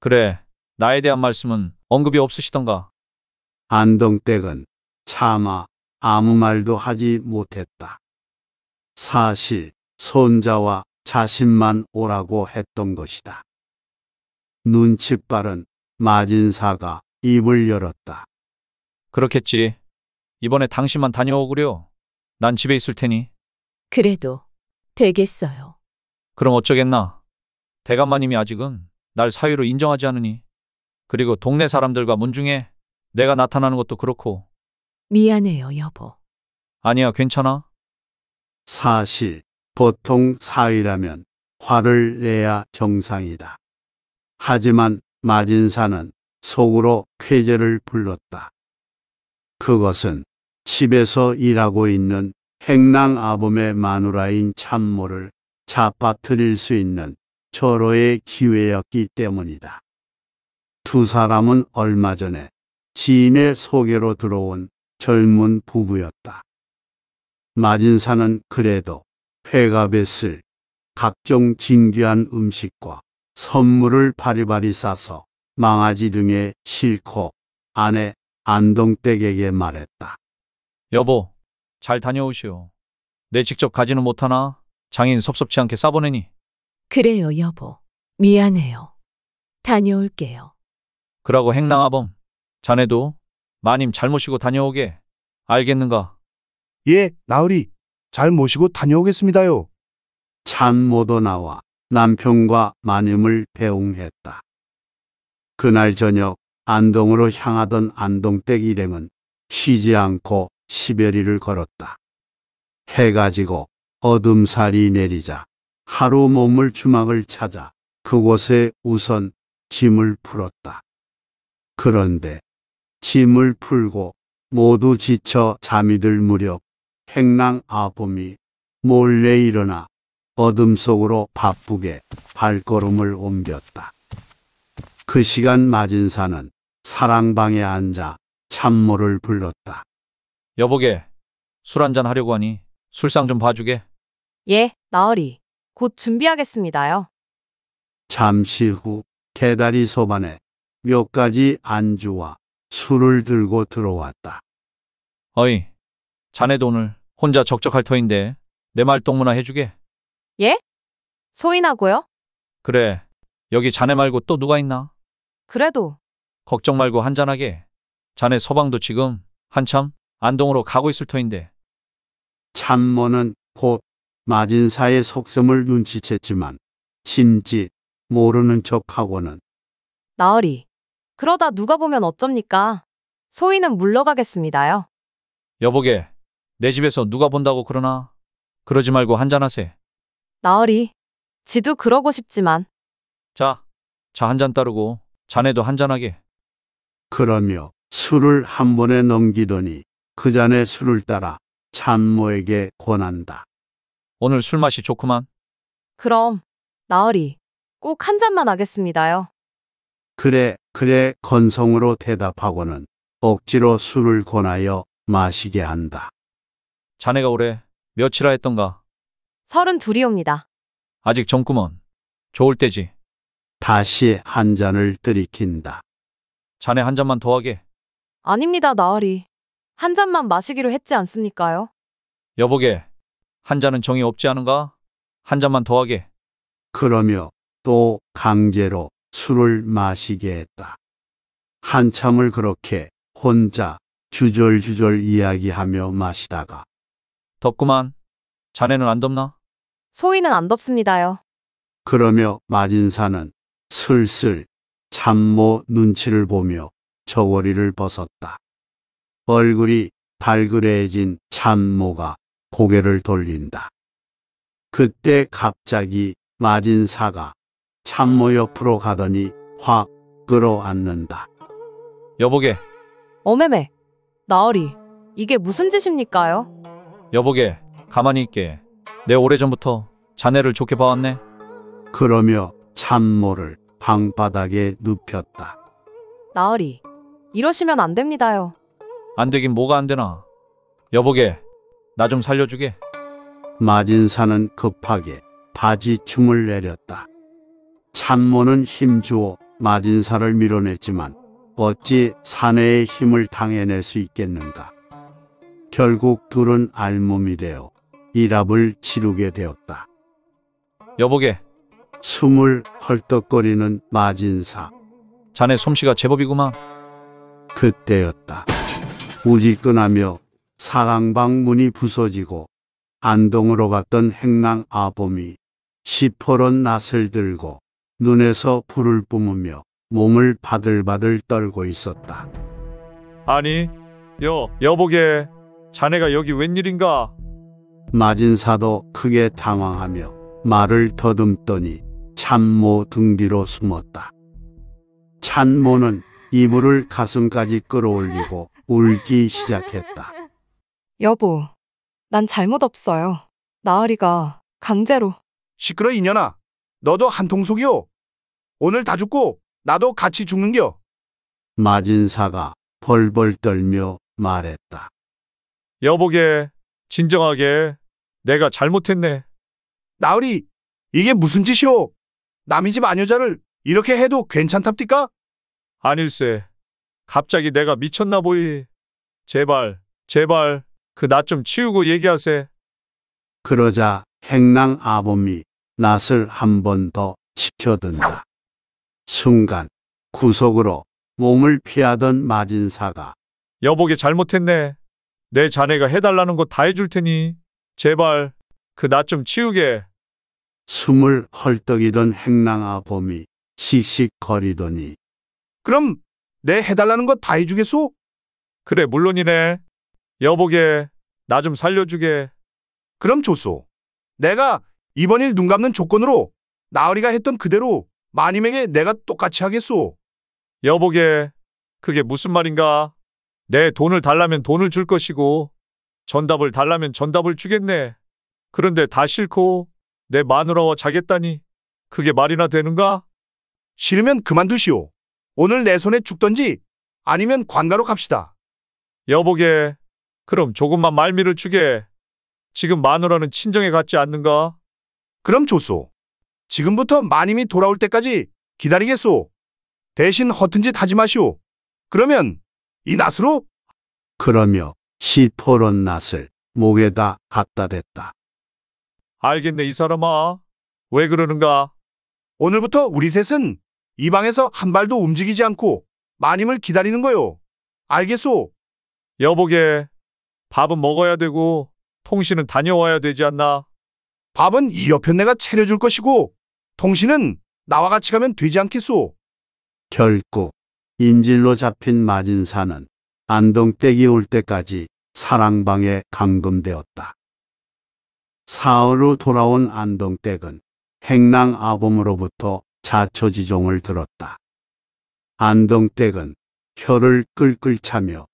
그래, 나에 대한 말씀은 언급이 없으시던가. 안동댁은 차마 아무 말도 하지 못했다. 사실 손자와 자신만 오라고 했던 것이다. 눈치 빠른 마진사가 입을 열었다. 그렇겠지. 이번에 당신만 다녀오구려. 난 집에 있을 테니. 그래도 되겠어요. 그럼 어쩌겠나. 대감마님이 아직은 날 사위로 인정하지 않으니. 그리고 동네 사람들과 문중에 내가 나타나는 것도 그렇고. 미안해요, 여보. 아니야, 괜찮아. 사실 보통 사위라면 화를 내야 정상이다. 하지만 마진사는 속으로 쾌제를 불렀다. 그것은 집에서 일하고 있는 행랑 아범의 마누라인 참모를 잡아뜨릴 수 있는 절호의 기회였기 때문이다. 두 사람은 얼마 전에 지인의 소개로 들어온 젊은 부부였다. 마진사는 그래도 회가 뱄을 각종 진귀한 음식과 선물을 바리바리 싸서 망아지 등에 싣고 아내 안동댁에게 말했다. 여보, 잘 다녀오시오. 내 직접 가지는 못하나 장인 섭섭치 않게 싸보내니. 그래요, 여보. 미안해요. 다녀올게요. 그러고 행랑아범, 자네도 마님 잘 모시고 다녀오게. 알겠는가? 예, 나으리. 잘 모시고 다녀오겠습니다요. 찬모도 나와 남편과 마님을 배웅했다. 그날 저녁 안동으로 향하던 안동댁 일행은 쉬지 않고 시베리를 걸었다. 해가 지고 어둠살이 내리자 하루 몸을 주막을 찾아 그곳에 우선 짐을 풀었다. 그런데 짐을 풀고 모두 지쳐 잠이 들 무렵 행랑 아범이 몰래 일어나 어둠 속으로 바쁘게 발걸음을 옮겼다. 그 시간 마진사는 사랑방에 앉아 참모를 불렀다. 여보게, 술 한 잔 하려고 하니 술상 좀 봐주게. 예, 나으리. 곧 준비하겠습니다요. 잠시 후 개다리 소반에 몇 가지 안주와 술을 들고 들어왔다. 어이, 자네 돈을 혼자 적적할 터인데 내 말동무나 해주게. 예? 소인하고요? 그래. 여기 자네 말고 또 누가 있나? 그래도 걱정 말고 한잔하게. 자네 서방도 지금 한참 안동으로 가고 있을 터인데. 참모는 곧 마진사의 속셈을 눈치챘지만 진지 모르는 척하고는 나으리. 그러다 누가 보면 어쩝니까? 소인은 물러가겠습니다요. 여보게, 내 집에서 누가 본다고 그러나? 그러지 말고 한잔하세. 나으리. 지도 그러고 싶지만 자, 자 한 잔 따르고 자네도 한 잔하게. 그러며 술을 한 번에 넘기더니 그 잔의 술을 따라 참모에게 권한다. 오늘 술 맛이 좋구만. 그럼 나으리 꼭 한 잔만 하겠습니다요. 그래, 그래 건성으로 대답하고는 억지로 술을 권하여 마시게 한다. 자네가 올해 며칠하 했던가? 서른 둘이옵니다 아직 정구먼. 좋을 때지. 다시 한 잔을 들이킨다. 자네 한 잔만 더 하게. 아닙니다, 나으리. 한 잔만 마시기로 했지 않습니까요? 여보게. 한 잔은 정이 없지 않은가? 한 잔만 더 하게. 그러며 또 강제로 술을 마시게 했다. 한참을 그렇게 혼자 주절주절 이야기하며 마시다가 덥구만. 자네는 안 덥나? 소위는 안 덥습니다요. 그러며 마진사는 슬슬 참모 눈치를 보며 저고리를 벗었다. 얼굴이 발그레해진 참모가 고개를 돌린다. 그때 갑자기 마진사가 참모 옆으로 가더니 확 끌어안는다. 여보게, 어메메, 나으리, 이게 무슨 짓입니까요? 여보게, 가만히 있게. 내 오래전부터 자네를 좋게 봐왔네. 그러며 참모를 방바닥에 눕혔다. 나으리, 이러시면 안 됩니다요. 안 되긴 뭐가 안 되나. 여보게, 나 좀 살려주게. 마진사는 급하게 바지춤을 내렸다. 참모는 힘주어 마진사를 밀어냈지만 어찌 사내의 힘을 당해낼 수 있겠는가. 결국 둘은 알몸이 되어 일합을 치르게 되었다. 여보게, 숨을 헐떡거리는 마진사. 자네 솜씨가 제법이구만. 그때였다. 우지끈하며 사강방 문이 부서지고 안동으로 갔던 행랑 아범이 시퍼런 낫을 들고 눈에서 불을 뿜으며 몸을 바들바들 떨고 있었다. 아니, 여, 여보게. 자네가 여기 웬일인가? 마진사도 크게 당황하며 말을 더듬더니 찬모 등 뒤로 숨었다. 찬모는 이불을 가슴까지 끌어올리고 울기 시작했다. 여보, 난 잘못 없어요. 나으리가 강제로. 시끄러 이년아. 너도 한통속이오 오늘 다 죽고 나도 같이 죽는겨. 마진사가 벌벌 떨며 말했다. 여보게 진정하게 내가 잘못했네. 나으리, 이게 무슨 짓이오? 남이 집 아녀자를 이렇게 해도 괜찮답디까? 아닐세. 갑자기 내가 미쳤나 보이. 제발, 제발 그 낯 좀 치우고 얘기하세. 그러자 행랑 아범이 낯을 한 번더 치켜든다. 순간 구석으로 몸을 피하던 마진사가 여보게 잘못했네. 내 자네가 해달라는 거 다 해줄 테니 제발 그 나 좀 치우게. 숨을 헐떡이던 행랑아 봄이 시식거리더니 그럼 내 해달라는 거 다 해주겠소? 그래 물론이네. 여보게 나 좀 살려주게. 그럼 좋소. 내가 이번 일 눈 감는 조건으로 나으리가 했던 그대로 마님에게 내가 똑같이 하겠소. 여보게 그게 무슨 말인가? 내 돈을 달라면 돈을 줄 것이고 전답을 달라면 전답을 주겠네. 그런데 다 싫고 내 마누라와 자겠다니 그게 말이나 되는가? 싫으면 그만두시오. 오늘 내 손에 죽던지 아니면 관가로 갑시다. 여보게 그럼 조금만 말미를 주게. 지금 마누라는 친정에 갔지 않는가? 그럼 좋소. 지금부터 마님이 돌아올 때까지 기다리겠소. 대신 허튼 짓 하지 마시오. 그러면 이 낫으로? 그러며 시퍼런 낫을 목에다 갖다 댔다. 알겠네 이 사람아. 왜 그러는가? 오늘부터 우리 셋은 이 방에서 한 발도 움직이지 않고 마님을 기다리는 거요. 알겠소? 여보게, 밥은 먹어야 되고 통신은 다녀와야 되지 않나? 밥은 이 옆에 내가 차려줄 것이고 통신은 나와 같이 가면 되지 않겠소? 결국 인질로 잡힌 마진사는 안동댁이 올 때까지 사랑방에 감금되었다. 사흘 후 돌아온 안동댁은 행랑 아범으로부터 자초지종을 들었다. 안동댁은 혀를 끌끌 차며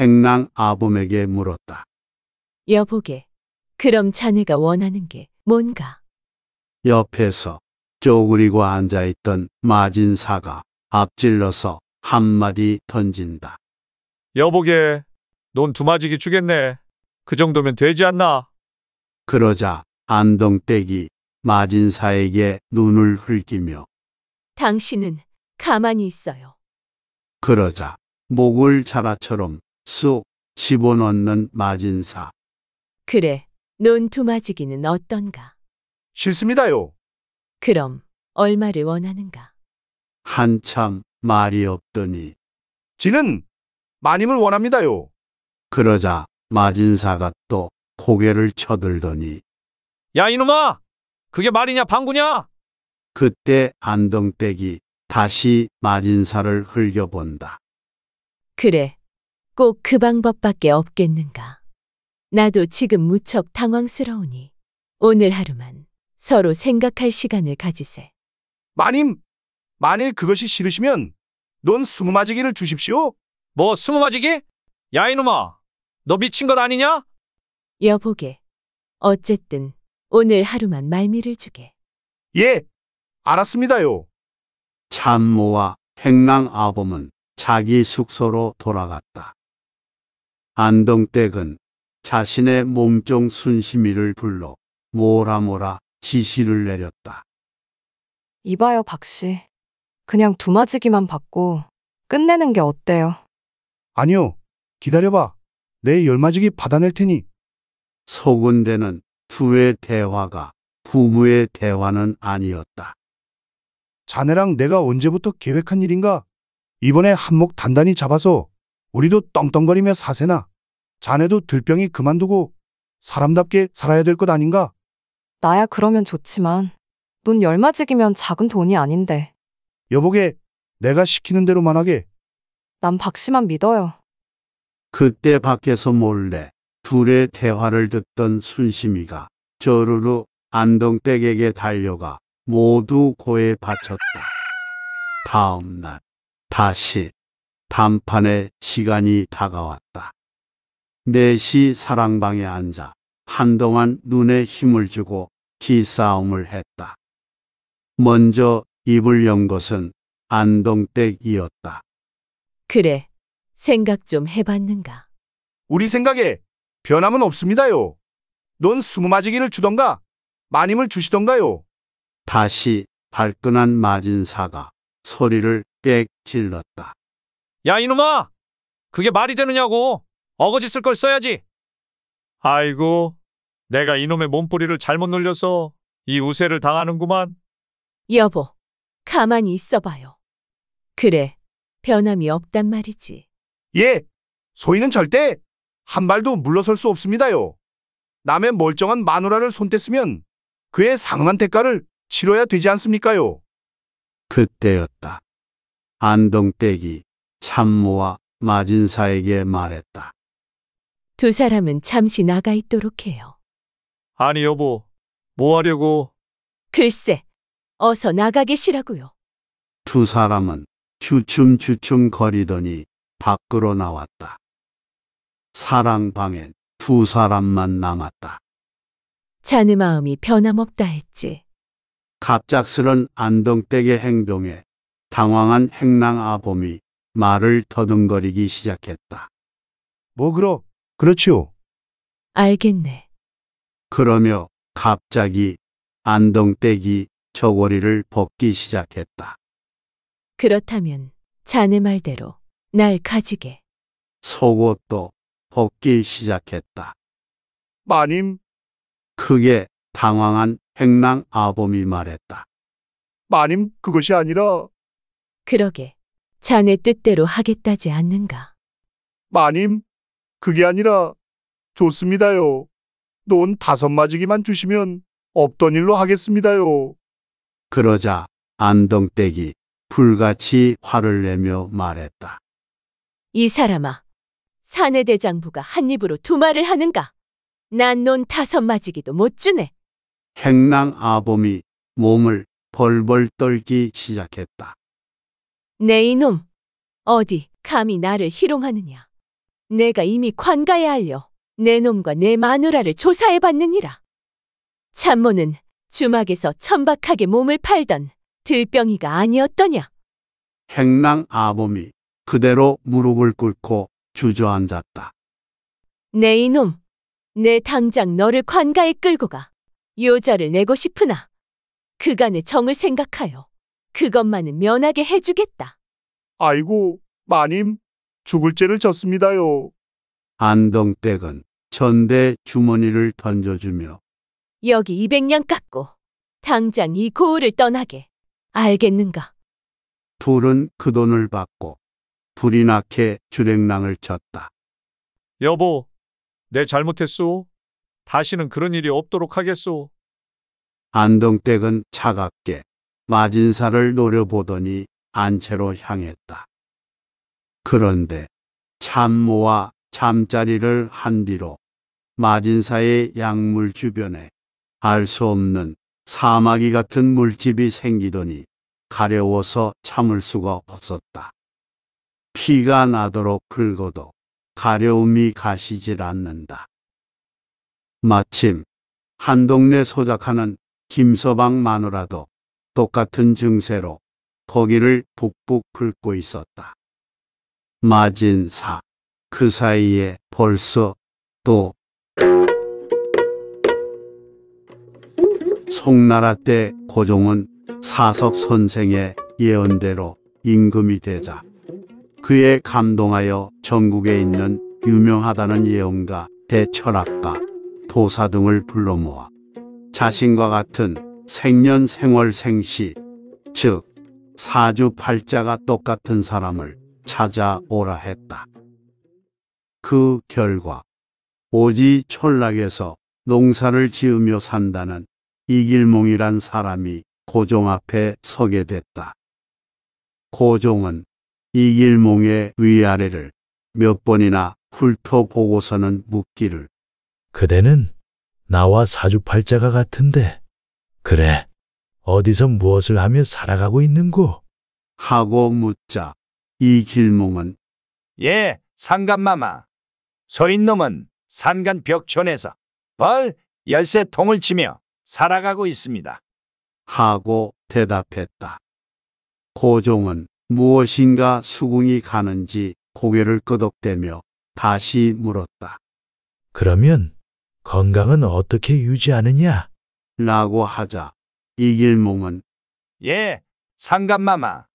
행랑 아범에게 물었다. 여보게, 그럼 자네가 원하는 게 뭔가? 옆에서 쪼그리고 앉아있던 마진사가 앞질러서 한마디 던진다. 여보게, 넌 두마지기 주겠네. 그 정도면 되지 않나? 그러자 안동댁이 마진사에게 눈을 흘기며 당신은 가만히 있어요. 그러자 목을 자라처럼 쑥 집어넣는 마진사. 그래, 논 두마지기는 어떤가? 싫습니다요. 그럼 얼마를 원하는가? 한참 말이 없더니 지는 마님을 원합니다요. 그러자 마진사가 또 고개를 쳐들더니 야 이놈아! 그게 말이냐 방구냐? 그때 안동댁이 다시 마진사를 흘겨본다. 그래, 꼭 그 방법밖에 없겠는가. 나도 지금 무척 당황스러우니 오늘 하루만 서로 생각할 시간을 가지세. 마님, 만일 그것이 싫으시면 넌 스무 마지기를 주십시오. 뭐 스무 마지기? 야 이놈아 너 미친 것 아니냐? 여보게. 어쨌든 오늘 하루만 말미를 주게. 예, 알았습니다요. 참모와 행랑 아범은 자기 숙소로 돌아갔다. 안동댁은 자신의 몸종 순심이를 불러 모라모라 지시를 내렸다. 이봐요, 박씨. 그냥 두마지기만 받고 끝내는 게 어때요? 아니요. 기다려봐. 내 열마지기 받아낼 테니. 소근대는 두의 대화가 부부의 대화는 아니었다. 자네랑 내가 언제부터 계획한 일인가? 이번에 한몫 단단히 잡아서 우리도 떵떵거리며 사세나. 자네도 들병이 그만두고 사람답게 살아야 될 것 아닌가? 나야 그러면 좋지만, 넌 열마지기면 작은 돈이 아닌데. 여보게, 내가 시키는 대로만 하게. 난 박씨만 믿어요. 그때 밖에서 몰래 둘의 대화를 듣던 순심이가 저르르 안동댁에게 달려가 모두 고에 바쳤다. 다음 날 다시 단판의 시간이 다가왔다. 4시 사랑방에 앉아 한동안 눈에 힘을 주고 기싸움을 했다. 먼저 입을 연 것은 안동댁이었다. 그래, 생각 좀 해봤는가? 우리 생각에 변함은 없습니다요. 넌 스무 마지기를 주던가 마님을 주시던가요. 다시 발끈한 마진사가 소리를 꽥 질렀다. 야 이놈아! 그게 말이 되느냐고! 어거지 쓸 걸 써야지! 아이고, 내가 이놈의 몸부리를 잘못 눌려서이 우세를 당하는구만. 여보, 가만히 있어봐요. 그래, 변함이 없단 말이지. 예, 소희는 절대 한 발도 물러설 수 없습니다요. 남의 멀쩡한 마누라를 손댔으면 그의 상응한 대가를 치러야 되지 않습니까요? 그때였다. 안동댁이 참모와 마진사에게 말했다. 두 사람은 잠시 나가 있도록 해요. 아니 여보, 뭐 하려고? 글쎄, 어서 나가 계시라고요. 두 사람은 주춤주춤 거리더니 밖으로 나왔다. 사랑방엔 두 사람만 남았다. 자네 마음이 변함없다 했지. 갑작스런 안동댁의 행동에 당황한 행랑 아범이 말을 더듬거리기 시작했다. 뭐 그러? 그렇지요. 알겠네. 그러며 갑자기 안동댁이 저고리를 벗기 시작했다. 그렇다면 자네 말대로 날 가지게. 속옷도 벗기 시작했다. 마님, 크게 당황한 행랑 아범이 말했다. 마님 그것이 아니라 그러게. 자네 뜻대로 하겠다지 않는가. 마님 그게 아니라 좋습니다요. 논 다섯 마지기만 주시면 없던 일로 하겠습니다요. 그러자 안동댁이 불같이 화를 내며 말했다. 이 사람아, 사내 대장부가 한 입으로 두 말을 하는가? 난넌 다섯 맞이기도 못 주네. 행랑 아범이 몸을 벌벌 떨기 시작했다. 내 이놈, 어디 감히 나를 희롱하느냐. 내가 이미 관가에 알려 내 놈과 내 마누라를 조사해 봤느니라. 참모는 주막에서 천박하게 몸을 팔던 들병이가 아니었더냐. 행랑 아범이 그대로 무릎을 꿇고 주저앉았다. 내 네, 이놈, 내 당장 너를 관가에 끌고 가. 요자를 내고 싶으나 그간의 정을 생각하여 그것만은 면하게 해주겠다. 아이고, 마님, 죽을 죄를 졌습니다요. 안동댁은 천대 주머니를 던져주며 여기 200냥 깎고 당장 이 고을을 떠나게. 알겠는가? 둘은 그 돈을 받고 불이 나게 주랭랑을 쳤다. 여보, 내 잘못했소. 다시는 그런 일이 없도록 하겠소. 안동댁은 차갑게 마진사를 노려보더니 안채로 향했다. 그런데 참모와 잠자리를 한 뒤로 마진사의 약물 주변에 알수 없는 사마귀 같은 물집이 생기더니 가려워서 참을 수가 없었다. 피가 나도록 긁어도 가려움이 가시질 않는다. 마침 한 동네 소작하는 김서방 마누라도 똑같은 증세로 거기를 북북 긁고 있었다. 마진사 그 사이에 벌써 또 송나라 때 고종은 사석 선생의 예언대로 임금이 되자 그에 감동하여 전국에 있는 유명하다는 예언가, 대철학가, 도사 등을 불러 모아 자신과 같은 생년생월생시, 즉 사주팔자가 똑같은 사람을 찾아오라 했다. 그 결과 오지 촌락에서 농사를 지으며 산다는 이길몽이란 사람이 고종 앞에 서게 됐다. 고종은 이길몽의 위아래를 몇 번이나 훑어보고서는 묻기를 그대는 나와 사주팔자가 같은데 그래 어디서 무엇을 하며 살아가고 있는고? 하고 묻자 이길몽은 예 상간마마 서인놈은 산간 벽촌에서 벌열쇠 통을 치며 살아가고 있습니다. 하고 대답했다. 고종은 무엇인가 수긍이 가는지 고개를 끄덕대며 다시 물었다. 그러면 건강은 어떻게 유지하느냐? 라고 하자 이길몽은 예, 상감마마.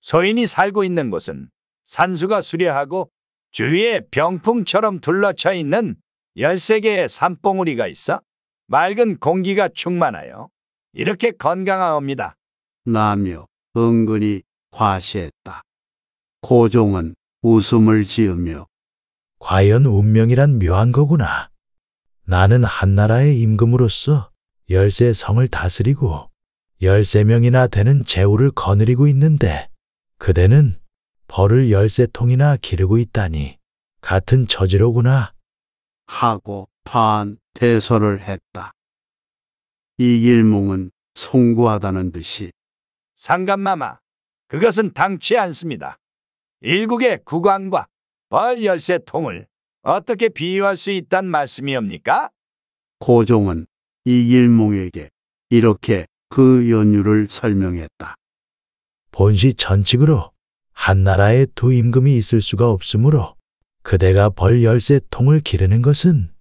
소인이 살고 있는 곳은 산수가 수려하고 주위에 병풍처럼 둘러쳐 있는 13개의 산봉우리가 있어 맑은 공기가 충만하여 이렇게 건강하옵니다. 라며 은근히 과시했다. 고종은 웃음을 지으며 과연 운명이란 묘한 거구나. 나는 한나라의 임금으로서 열세 성을 다스리고 열세 명이나 되는 재우를 거느리고 있는데 그대는 벌을 열세 통이나 기르고 있다니 같은 처지로구나. 하고 판 대설을 했다. 이 길몽은 송구하다는 듯이 상감마마, 그것은 당치 않습니다. 일국의 국왕과 벌열쇠 통을 어떻게 비유할 수 있단 말씀이옵니까? 고종은 이길몽에게 이렇게 그 연유를 설명했다. 본시 전칙으로 한 나라에 두 임금이 있을 수가 없으므로 그대가 벌열쇠 통을 기르는 것은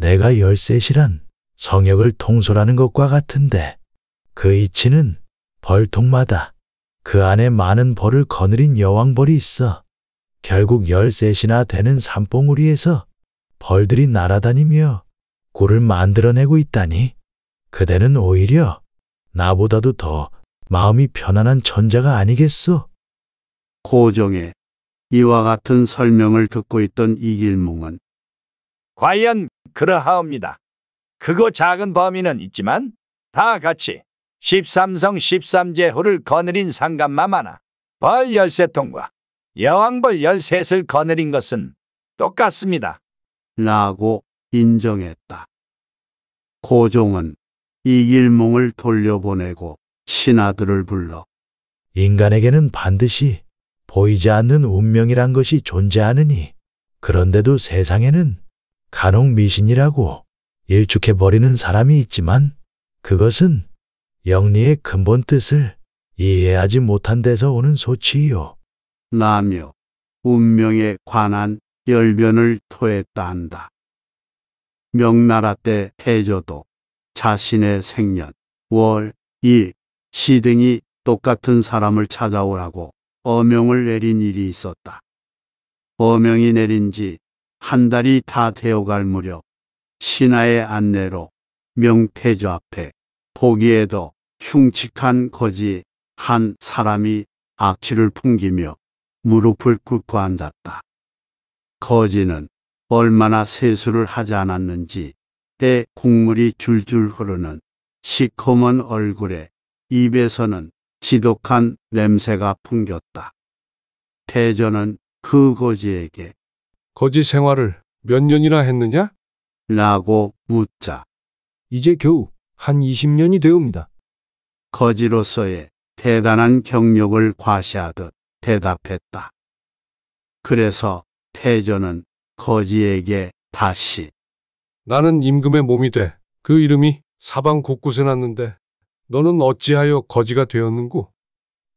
내가 열셋이란 성역을 통솔하는 것과 같은데 그 이치는 벌통마다 그 안에 많은 벌을 거느린 여왕벌이 있어 결국 열셋이나 되는 산봉우리에서 벌들이 날아다니며 굴을 만들어내고 있다니 그대는 오히려 나보다도 더 마음이 편안한 천자가 아니겠소? 고종의 이와 같은 설명을 듣고 있던 이길몽은 과연 그러하옵니다. 크고 작은 범위는 있지만 다 같이 13성 13제호를 거느린 상감마 많아 벌 13통과 여왕벌 13을 거느린 것은 똑같습니다. 라고 인정했다. 고종은 이 일몽을 돌려보내고 신하들을 불러 인간에게는 반드시 보이지 않는 운명이란 것이 존재하느니 그런데도 세상에는 간혹 미신이라고 일축해버리는 사람이 있지만 그것은 영리의 근본 뜻을 이해하지 못한 데서 오는 소치이요. 라며 운명에 관한 열변을 토했다 한다. 명나라 때 태조도 자신의 생년, 월, 일, 시 등이 똑같은 사람을 찾아오라고 어명을 내린 일이 있었다. 어명이 내린 지한 달이 다 되어갈 무렵 신하의 안내로 명태조 앞에 보기에도 흉측한 거지 한 사람이 악취를 풍기며 무릎을 꿇고 앉았다. 거지는 얼마나 세수를 하지 않았는지 때 국물이 줄줄 흐르는 시커먼 얼굴에 입에서는 지독한 냄새가 풍겼다. 대전은 그 거지에게 거지 생활을 몇 년이나 했느냐? 라고 묻자 이제 겨우 한 20년이 되옵니다. 거지로서의 대단한 경력을 과시하듯 대답했다. 그래서 태조는 거지에게 다시 나는 임금의 몸이 돼. 그 이름이 사방 곳곳에 났는데 너는 어찌하여 거지가 되었는고?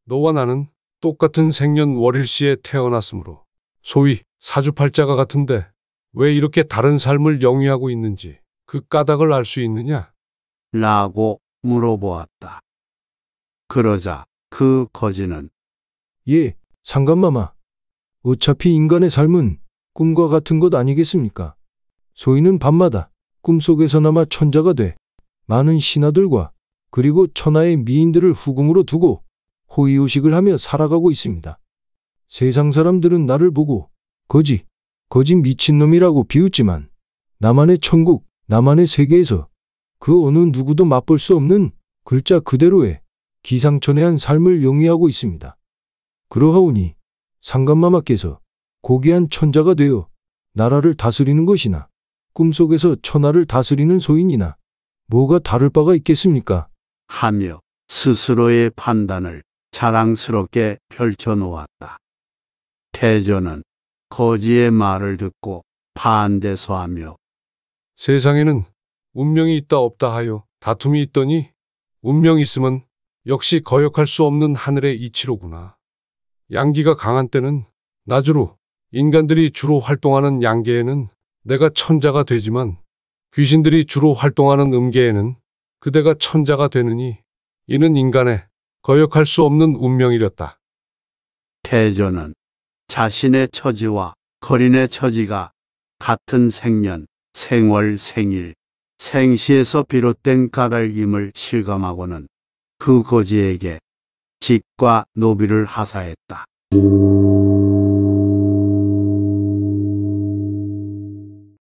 너와 나는 똑같은 생년월일시에 태어났으므로 소위 사주팔자가 같은데 왜 이렇게 다른 삶을 영위하고 있는지 그 까닭을 알 수 있느냐? 라고 물어보았다. 그러자 그 거지는 예, 상감마마. 어차피 인간의 삶은 꿈과 같은 것 아니겠습니까? 소인은 밤마다 꿈속에서나마 천자가 돼 많은 신하들과 그리고 천하의 미인들을 후궁으로 두고 호의호식을 하며 살아가고 있습니다. 세상 사람들은 나를 보고 거지, 거짓 미친놈이라고 비웃지만 나만의 천국, 나만의 세계에서 그 어느 누구도 맛볼 수 없는 글자 그대로의 기상천외한 삶을 용위하고 있습니다. 그러하오니 상감마마께서 고귀한 천자가 되어 나라를 다스리는 것이나 꿈속에서 천하를 다스리는 소인이나 뭐가 다를 바가 있겠습니까? 하며 스스로의 판단을 자랑스럽게 펼쳐놓았다. 태조는 거지의 말을 듣고 반대서하며 세상에는 운명이 있다 없다 하여 다툼이 있더니 운명있으면 역시 거역할 수 없는 하늘의 이치로구나. 양기가 강한 때는 나주로 인간들이 주로 활동하는 양계에는 내가 천자가 되지만 귀신들이 주로 활동하는 음계에는 그대가 천자가 되느니 이는 인간의 거역할 수 없는 운명이렸다. 태조는 자신의 처지와 거린의 처지가 같은 생년, 생월, 생일, 생시에서 비롯된 까닭임을 실감하고는 그 거지에게 직과 노비를 하사했다.